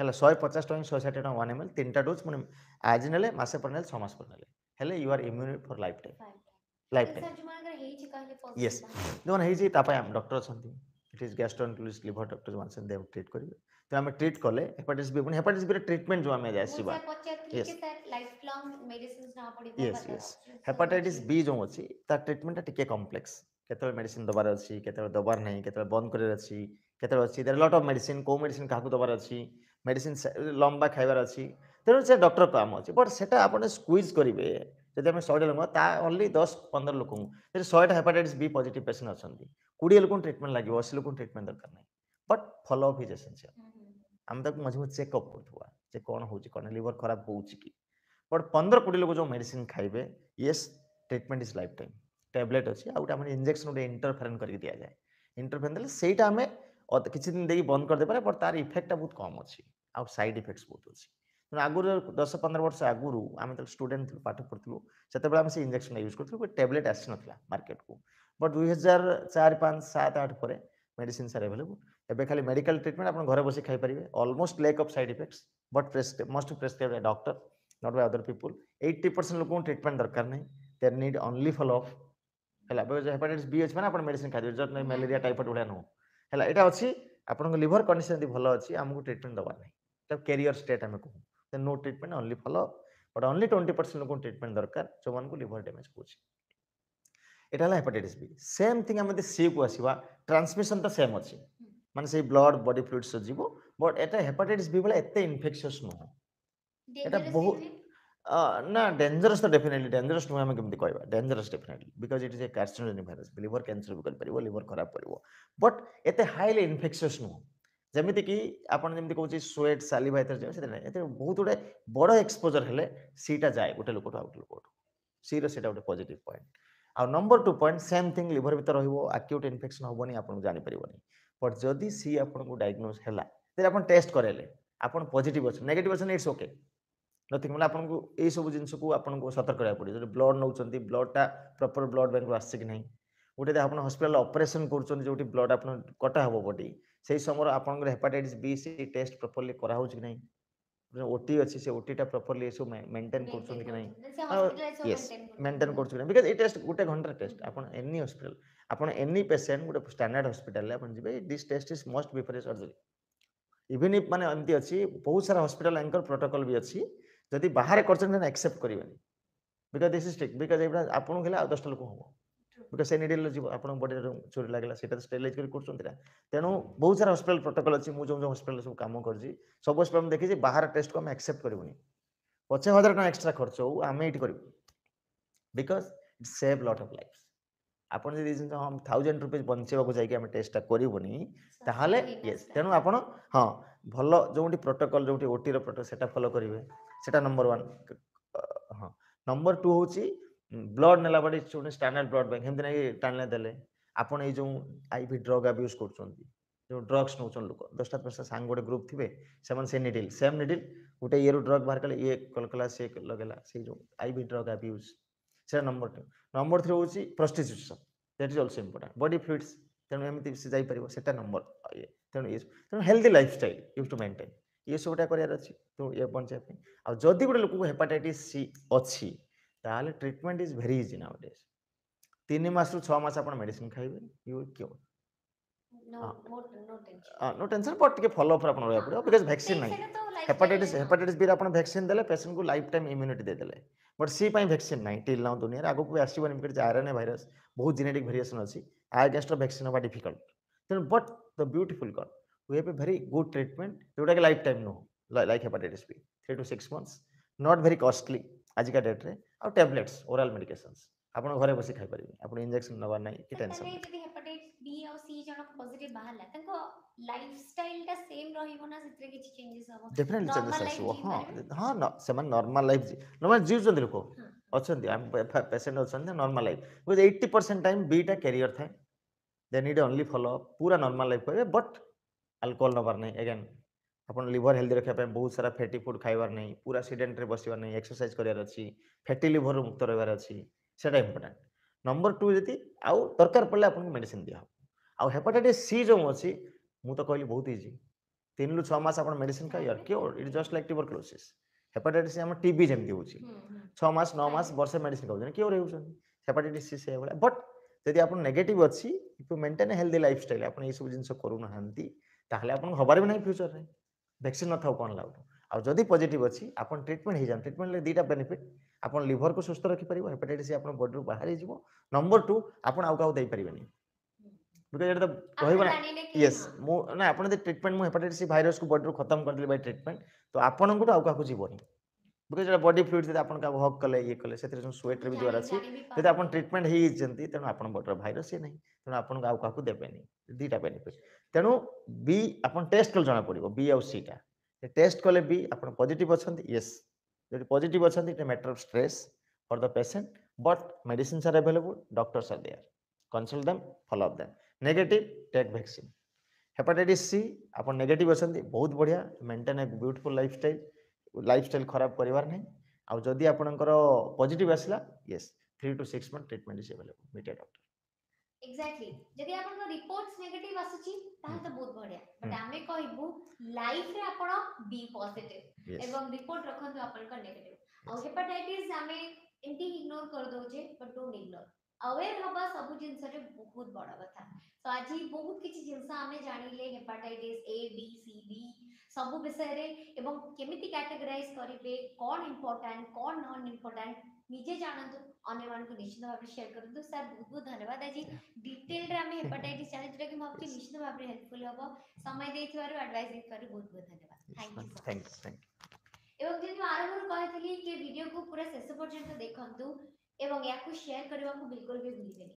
ହେଲା ଶହେ ପଚାଶ ଟଙ୍କା ଶହେ ଷାଠିଏ ଟଙ୍କା ୱାନ୍ ଏମ୍ ଏଲ୍ ତିନିଟା ଡୋଜ୍ ପୁଣି ଆଜି ନେଲେ ମାସେ ପରେ ନେଲେ ଛଅ ମାସ ପରେ ନେଲେ ହେଲେ you are immune for lifetime lifetime yes ଯେଉଁମାନେ ହେଇଛି ତା ପାଇଁ ଡକ୍ଟର ଅଛନ୍ତି it is gastroenterologist liver doctor ଯେଉଁମାନେ ଅଛନ୍ତି ଦେବ ଟ୍ରିଟ୍ କରିବେ ତ ଆମେ ଟ୍ରିଟ୍ କଲେ ହେପାଟାଇଟିସ୍ ବି ପୁଣି ହେପାଟାଇଟିସ୍ ବିର ଟ୍ରିଟମେଣ୍ଟ ଯେଉଁ ଆମେ ଆସିବା yes yes yes hepatitis B ଯେଉଁ ଅଛି ତା ଟ୍ରିଟମେଣ୍ଟଟା ଟିକେ କମ୍ପ୍ଲେକ୍ସ କେତେବେଳେ ମେଡ଼ିସିନ୍ ଦେବାର ଅଛି କେତେବେଳେ ଦେବାର ନାହିଁ କେତେବେଳେ ବନ୍ଦ କରିବାର ଅଛି କେତେବେଳେ ଅଛି ଦେର୍ ଲଟ୍ ଅଫ୍ ମେଡ଼ିସିନ୍ କେଉଁ ମେଡ଼ିସିନ୍ କାହାକୁ ଦେବାର ଅଛି মেডিসিন লম্বা খাইবার অছি তেমন সে ডক্টর কাম অছে বট সেটা আপনার স্কুইজ করবে ଯଦି ଆମେ ଶହେଟା ଲୋକ ତା ଓନ୍ଲି ଦଶ ପନ୍ଦର ଲୋକଙ୍କୁ ଯଦି ଶହେଟା ହେପାଟାଇଟିସ୍ ବି ପଜିଟିଭ୍ ପେସେଣ୍ଟ ଅଛନ୍ତି କୋଡ଼ିଏ ଲୋକଙ୍କୁ ଟ୍ରିଟମେଣ୍ଟ ଲାଗିବ ଅଶୀ ଲୋକଙ୍କୁ ଟ୍ରିଟମେଣ୍ଟ ଦରକାର ନାହିଁ but follow up is essential ଆମେ ତାକୁ ମଝି ମଝି ଚେକଅପ୍ କରୁଥିବା ଯେ କ'ଣ ହେଉଛି କ'ଣ ଲିଭର ଖରାପ ହେଉଛି କି ବଟ୍ ପନ୍ଦର କୋଡ଼ିଏ ଲୋକ ଯେଉଁ ମେଡ଼ିସିନ୍ ଖାଇବେ yes treatment is lifetime tablet ଅଛି ଆଉ ଗୋଟେ ଆମର ଇଞ୍ଜେକ୍ସନ୍ ଗୋଟେ ଇଣ୍ଟରଫେରେନ୍ କରିକି ଦିଆଯାଏ ଇଣ୍ଟରଫେରେନ୍ ଦେଲେ ସେଇଟା ଆମେ କିଛି ଦିନ ଦେଇକି ବନ୍ଦ କରିଦେଇପାରେ ବଟ୍ ତାର ଇଫେକ୍ଟଟା ବହୁତ କମ୍ ଅଛି ଆଉ ସାଇଡ୍ ଇଫେକ୍ଟସ୍ ବହୁତ ଅଛି ତେଣୁ ଆଗରୁ ଦଶ ପନ୍ଦର ବର୍ଷ ଆଗରୁ ଆମେ ଯେତେବେଳେ ଷ୍ଟୁଡେଣ୍ଟ ଥିଲୁ ପାଠ ପଢ଼ୁଥିଲୁ ସେତେବେଳେ ଆମେ ସେ ଇଞ୍ଜେକ୍ସନ୍ ୟୁଜ୍ କରୁଥିଲୁ ବଟ୍ ଟ୍ୟାବଲେଟ୍ ଆସିନଥିଲା ମାର୍କେଟକୁ ବଟ୍ ଦୁଇ ହଜାର ଚାରି ପାଞ୍ଚ ସାତ ଆଠ ପରେ ମେଡ଼ିସିନ୍ ସାର୍ ଆଭେଲେବୁଲ୍ ଏବେ ଖାଲି ମେଡ଼ିକାଲ ଟ୍ରିଟମେଣ୍ଟ ଆପଣ ଘରେ ବସି ଖାଇପାରିବେ almost lack of side effects but must prescribe a doctor not by other people eighty percent ଲୋକଙ୍କୁ ଟ୍ରିଟମେଣ୍ଟ ଦରକାର ନାହିଁ there need only follow up ହେଲା ହେପାଟାଇଟିସ୍ ବି ଅଛି ମାନେ ଆପଣ ମେଡ଼ିସିନ୍ ଖାଇଦେବେ ଜଟ୍ ମ୍ୟାଲେରିଆ ଟାଇଫଏଡ୍ ଭଳିଆ ନୁହଁ ହେଲା ଏଇଟା ଅଛି ଆପଣଙ୍କ ଲିଭର କଣ୍ଡିସନ ଯଦି ଭଲ ଅଛି ଆମକୁ ଟ୍ରିଟମେଣ୍ଟ ଦେବାର ନାହିଁ ତାକୁ କ୍ୟାରିୟର ଷ୍ଟେଟ୍ ଆମେ କହୁ no treatment only follow but only twenty percent ଲୋକଙ୍କୁ ଟ୍ରିଟମେଣ୍ଟ ଦରକାର ଯେଉଁମାନଙ୍କୁ ଲିଭର ଡ୍ୟାମେଜ୍ ହେଉଛି ଏଇଟା ହେଲା ହେପାଟାଇଟିସ୍ ବି ସେମ୍ ଥିଙ୍ଗ ଆମେ ଯଦି ସିକୁ ଆସିବା ଟ୍ରାନ୍ସମିସନଟା ସେମ୍ ଅଛି ମାନେ ସେଇ ବ୍ଲଡ୍ ବଡି ଫ୍ଲୁଇଡ୍ସ ଯିବ ବଟ୍ ଏଇଟା ହେପାଟାଇଟିସ୍ ବି ବେଳେ ଏତେ ଇନଫେକ୍ସିୟସ୍ ନୁହଁ ଏଇଟା ବହୁତ ना डेंजरस तो डेफिनेटली डेंजरस नुहे आम केमती कहवा dangerous definitely because it is a carcinogen virus liver cancer भी कर लिवर खराब पड़ो बट एत हाइली इनफेक्सीयस नुह जमीक आपड़ जमी कौन स्वेट सालिभा एथर से बहुत गुटे बड़ एक्सपोजर हेले सीटा जाए गोटे लोकटू आउ गोटे लोकटू सीर से गोटे पजिट पॉइंट आ number two point same thing liver भितर रक्यूट इनफेक्शन हेनी आपको जानीपरनी बट जदि सी आपको डायग्नोज है आप टेस्ट करेले आप पजिट अच्छे नेगेट अच्छा इट्स ओके ନଥିଙ୍ଗ ମାନେ ଆପଣଙ୍କୁ ଏଇସବୁ ଜିନିଷକୁ ଆପଣଙ୍କୁ ସତର୍କ ରହିବାକୁ ପଡ଼ିବ ଯଦି ବ୍ଲଡ୍ ନେଉଛନ୍ତି ବ୍ଲଡ୍ଟା ପ୍ରପର୍ ବ୍ଲଡ୍ ବ୍ୟାଙ୍କରୁ ଆସିଛି କି ନାହିଁ ଗୋଟେ ଯଦି ଆପଣ ହସ୍ପିଟାଲରେ ଅପରେସନ୍ କରୁଛନ୍ତି ଯେଉଁଠି ବ୍ଲଡ୍ ଆପଣ କଟା ହେବ ବଡି ସେଇ ସମୟରେ ଆପଣଙ୍କର hepatitis B C test properly କରାହେଉଛି କି ନାହିଁ ଓଟି ଅଛି ସେ ଓଟିଟା ପ୍ରପର୍ଲି ଏସବୁ ମେଣ୍ଟେନ୍ କରୁଛନ୍ତି କି ନାହିଁ ୟେସ୍ ମେଣ୍ଟେନ୍ କରୁଛି କି ନାହିଁ ବିକଜ୍ ଏଇ ଟେଷ୍ଟ ଗୋଟେ ଘଣ୍ଟାର ଟେଷ୍ଟ ଆପଣ ଏନି ହସ୍ପିଟାଲ ଆପଣ ଏନି ପେସେଣ୍ଟ ଗୋଟେ ଷ୍ଟାଣ୍ଡାର୍ଡ଼ ହସ୍ପିଟାଲରେ ଆପଣ ଯିବେ this test is must before a surgery even ମାନେ ଏମିତି ଅଛି ବହୁତ ସାରା ହସ୍ପିଟାଲ ଆଙ୍କର ପ୍ରୋଟୋକଲ୍ ବି ଅଛି ଯଦି ବାହାରେ କରିଛନ୍ତି ତାହେଲେ ଆକ୍ସେପ୍ଟ କରିବେନି because this is trick because ଏଇଟା ଆପଣଙ୍କୁ ହେଲେ ଆଉ ଦଶଟା ଲୋକ ହେବ ବିକଜ ସେ ନିଡ଼ିଲ ଯିବ ଆପଣଙ୍କ ବଡ଼ିରେ ଚୋରି ଲାଗିଲା ସେଇଟା ତ ଷ୍ଟେରିଲାଇଜ୍ କରି କରୁଛନ୍ତି ନା ତେଣୁ ବହୁତ ସାରା ହସ୍ପିଟାଲ ପ୍ରୋଟୋକଲ୍ ଅଛି ମୁଁ ଯେଉଁ ଯେଉଁ ହସ୍ପିଟାଲରେ ସବୁ କାମ କରିଛି ସବୁ ହସ୍ପିଟାଲ ମୁଁ ଦେଖିଛି ବାହାର ଟେଷ୍ଟକୁ ଆମେ ଆକ୍ସେପ୍ଟ କରିବୁନି ପଛେ ହଜାର ଟଙ୍କା ଏକ୍ସଟ୍ରା ଖର୍ଚ୍ଚ ହଉ ଆମେ ଏଇଠି କରିବୁ because it save lot of life ଆପଣ ଯଦି ଜିନିଷ ହଁ ଥାଉଜେଣ୍ଡ ରୁପିଜ୍ ବଞ୍ଚେଇବାକୁ ଯାଇକି ଆମେ ଟେଷ୍ଟଟା କରିବୁନି ତାହେଲେ ୟେସ୍ ତେଣୁ ଆପଣ ହଁ ଭଲ ଯେଉଁଠି ପ୍ରୋଟୋକଲ୍ ଯେଉଁଠି ଓଟିର ପ୍ରୋଟୋକଲ୍ ସେଟା ଫଲୋ କରିବେ सेटा नंबर वन हाँ नंबर टू हूँ ब्लड ना पर स्टाणार्ड ब्लड बैंक एमती नहीं टाइल दे आप जो आई ड्रग आब्यूज कर जो ड्रग्स नौ लोक दसटा दस टाइम सांग गोटे ग्रुप थे से निडिल सेम निडिल गोटे ये ड्रग बाहर कले ये कल कला सी से जो आई भी ड्रग आब्यूज से नंबर टू नंबर थ्री हूँ prostitution that is also important body fluids तेणु एमती से जापर से नंबर तेणु तेणु healthy lifestyle use to maintain ये सब करार कर तो बचापी आदि गोटे लोक हेपाटाइट सी अच्छी ताल treatment is very easy nowadays तीन मस रु छस आप मेडिसीन खाइबे यू क्यों नो टेंशन बट टे फलोअप रहा पड़ा बिकज भैक्सीन ना हेपाटाइट हेपाटाइट बी आप भैक्सीन देते पेसेंट को लाइफ टाइम इम्यूनिटी देदेले बट सी भैक्सीन ना टिल नाउ दुनिया आगे भी आसवन बिकज आरएनए भाइरस बहुत जेनेटिक भेरिएसन अच्छी आ एगेन्स्ट भैक्सीन होगा डिफिकल्ट तेणु but the beautiful god we have a very good treatment. They would like lifetime no, like hepatitis B, three to six months. Not very costly. आजिका डेट्रे आउ tablets oral medications ଆପଣ ଘରେ ବସି ଖାଇପାରିବେ ଆପଣ ଇଞ୍ଜେକ୍ସନ ନେବାର ନାହିଁ କି ଟେନସନ୍ ଯଦି ହେପାଟାଇଟିସ୍ ବି ଆଉ ସି ଜଣ ପଜିଟିଭ ବାହାରିଲା ତାଙ୍କ ଲାଇଫଷ୍ଟାଇଲଟା ସେମ୍ ରହିବ ନା ସେଥିରେ କିଛି ଚେଞ୍ଜେସ୍ ହବ ଡେଫିନେଟଲି ଚେଞ୍ଜେସ୍ ଆସିବ ହଁ ହଁ ସେମାନେ ନର୍ମାଲ ଲାଇଫ ନର୍ମାଲ ଜିଉଛନ୍ତି ଲୋକ ଅଛନ୍ତି ପେସେଣ୍ଟ ଅଛନ୍ତି normal life because eighty percent time ବିଟା କ୍ୟାରିୟର ଥାଏ they need only follow up ପୁରା ନର୍ମାଲ ଲାଇଫ କହିବେ ବଟ୍ ଆଲକୋହଲ ନେବାର ନାହିଁ ଆଜ୍ଞା ଆପଣ ଲିଭର ହେଲ୍ଦି ରଖିବା ପାଇଁ ବହୁତ ସାରା ଫ୍ୟାଟି ଫୁଡ଼୍ ଖାଇବାର ନାହିଁ ପୁରା ସିଡେଣ୍ଟରେ ବସିବାର ନାହିଁ ଏକ୍ସରସାଇଜ୍ କରିବାର ଅଛି ଫ୍ୟାଟି ଲିଭରରୁ ମୁକ୍ତ ରହିବାର ଅଛି ସେଇଟା ଇମ୍ପୋର୍ଟାଣ୍ଟ ନମ୍ବର ଟୁ ଯଦି ଆଉ ଦରକାର ପଡ଼ିଲେ ଆପଣଙ୍କୁ ମେଡ଼ିସିନ୍ ଦିଆହେବ ଆଉ ହେପାଟାଇଟିସ୍ ସି ଯେଉଁ ଅଛି ମୁଁ ତ କହିଲି ବହୁତ ଇଜି ତିନିରୁ ଛଅ ମାସ ଆପଣ ମେଡ଼ିସିନ୍ ଖାଇବାର cure it just like tuberculosis hepatitis C ଆମର ଟିବି ଯେମିତି ହେଉଛି ଛଅ ମାସ ନଅ ମାସ ବର୍ଷେ ମେଡ଼ିସିନ୍ ଖାଉଛନ୍ତି କିଓର ହେଉଛନ୍ତି ହେପାଟାଇଟିସ୍ ସି ସେଇଭଳିଆ ବଟ୍ ଯଦି ଆପଣ ନେଗେଟିଭ୍ ଅଛି if you maintain healthy lifestyle ଆପଣ ଏଇସବୁ ଜିନିଷ କରୁନାହାନ୍ତି ତାହେଲେ ଆପଣଙ୍କୁ ହେବାର ବି ନାହିଁ ଫ୍ୟୁଚରରେ ଭ୍ୟାକ୍ସିନ୍ ନଥାଉ କ'ଣ ଲାଭ ଆଉ ଯଦି ପଜିଟିଭ୍ ଅଛି ଆପଣ ଟ୍ରିଟମେଣ୍ଟ ହେଇଯାଆନ୍ତୁ ଟ୍ରିଟମେଣ୍ଟରେ ଦୁଇଟା ବେନିଫିଟ୍ ଆପଣ ଲିଭରକୁ ସୁସ୍ଥ ରଖିପାରିବ ହେପାଟାଇଟିସ୍ ଆପଣ ବଡିରୁ ବାହାରିଯିବ ନମ୍ବର ଟୁ ଆପଣ ଆଉ କାହାକୁ ଦେଇପାରିବେନି ବିକଜ ଏଇଟା ତ ରହିବ ନା ୟେସ୍ ମୁଁ ନା ଆପଣ ଯଦି ଟ୍ରିଟମେଣ୍ଟ ମୁଁ ହେପାଟାଇଟିସ୍ ଭାଇରସ୍କୁ ବଡିରୁ ଖତମ କରିଦେଲି ବାଇ ଟ୍ରିଟମେଣ୍ଟ ତ ଆପଣଙ୍କଠୁ ଆଉ କାହାକୁ ଯିବନି ବିକଜ ଏଇଟା ବଡି ଫ୍ଲୁଇଡ୍ ଯଦି ଆପଣ କାହାକୁ ହକ୍ କଲେ ଇଏ କଲେ ସେଥିରେ ଯେଉଁ ସ୍ୱେଟ୍ରେ ବି ଯିବାର ଅଛି ଯଦି ଆପଣ ଟ୍ରିଟମେଣ୍ଟ ହେଇଯାଇଛନ୍ତି ତେଣୁ ଆପଣ ବଡିର ଭାଇରସ୍ ଇଏ ନାହିଁ ତେଣୁ ଆପଣଙ୍କୁ ଆଉ କାହାକୁ ଦେବେନି ଦୁଇଟା ବେନିଫିଟ୍ ତେଣୁ ବି ଆପଣ ଟେଷ୍ଟ କଲେ ଜଣାପଡ଼ିବ ବି ଆଉ ସିଟା ଟେଷ୍ଟ କଲେ ବି ଆପଣ ପଜିଟିଭ୍ ଅଛନ୍ତି ୟେସ୍ ଯଦି ପଜିଟିଭ୍ ଅଛନ୍ତି it matter of stress for the patient but medicines are available doctors are there consult them follow up them negative take vaccine hepatitis C ଆପଣ ନେଗେଟିଭ୍ ଅଛନ୍ତି ବହୁତ ବଢ଼ିଆ maintain a beautiful lifestyle lifestyle ଖରାପ କରିବାର ନାହିଁ ଆଉ ଯଦି ଆପଣଙ୍କର ପଜିଟିଭ୍ ଆସିଲା yes three to six month treatment is available ମିଟିଆ ଡକ୍ଟର ଏକ୍ଜାକ୍ଟଲି ଯଦି ଆପଣଙ୍କ ରିପୋର୍ଟ ନେଗେଟିଭ ଆସୁଛି ତାହେଲେ ତ ବହୁତ ବଢିଆ ବଟ୍ ଆମେ କହିବୁ ଲାଇଫରେ ଆପଣ ବି ପଜିଟିଭ ଏବଂ ରିପୋର୍ଟ ରଖନ୍ତୁ ଆପଣଙ୍କ ନେଗେଟିଭ ଆଉ ହେପାଟାଇଟିସ୍ ଆମେ ଏମିତି ଇଗ୍ନୋର କରିଦଉଛେ ବଟ୍ ଡୋଣ୍ଟ ଇଗ୍ନୋର ଆୱେର୍ ହବା ସବୁ ଜିନିଷରେ ବହୁତ ବଡ କଥା ତ ଆଜି ବହୁତ କିଛି ଜିନିଷ ଆମେ ଜାଣିଲେ ହେପାଟାଇଟିସ୍ ଏ ବି ସି ବି ସବୁ ବିଷୟରେ ଏବଂ କେମିତି କାଟାଗରାଇଜ କରିବେ କ'ଣ ଇମ୍ପୋର୍ଟାଣ୍ଟ କ'ଣ ନନ୍ ଇମ୍ପୋର୍ଟାଣ୍ଟ ନିଜେ ଜାଣନ୍ତୁ ଅନ୍ୟମାନଙ୍କୁ ନିଶ୍ଚିତ ଭାବରେ ସେୟାର କରନ୍ତୁ ସାର୍ ବହୁତ ବହୁତ ଧନ୍ୟବାଦ ଆଜି ଡିଟେଲରେ ଆମେ ହେପାଟାଇଟିସ୍ ଜାଣିଛୁ ଯେଉଁଟାକି ମୁଁ ଭାବୁଛି ନିଶ୍ଚିତ ଭାବରେ ହେଲ୍ପଫୁଲ୍ ହେବ ସମୟ ଦେଇଥିବାରୁ ଆଡ଼ଭାଇସ୍ ଦେଇଥିବାରୁ ବହୁତ ବହୁତ ଧନ୍ୟବାଦ ଥ୍ୟାଙ୍କ ୟୁ ଏବଂ ଯେମିତି ମୁଁ ଆରମ୍ଭରୁ କହିଥିଲି କି ଭିଡ଼ିଓକୁ ପୁରା ଶେଷ ପର୍ଯ୍ୟନ୍ତ ଦେଖନ୍ତୁ ଏବଂ ୟାକୁ ସେୟାର କରିବାକୁ ବିଲକୁଲ ବି ଭୁଲିବେନି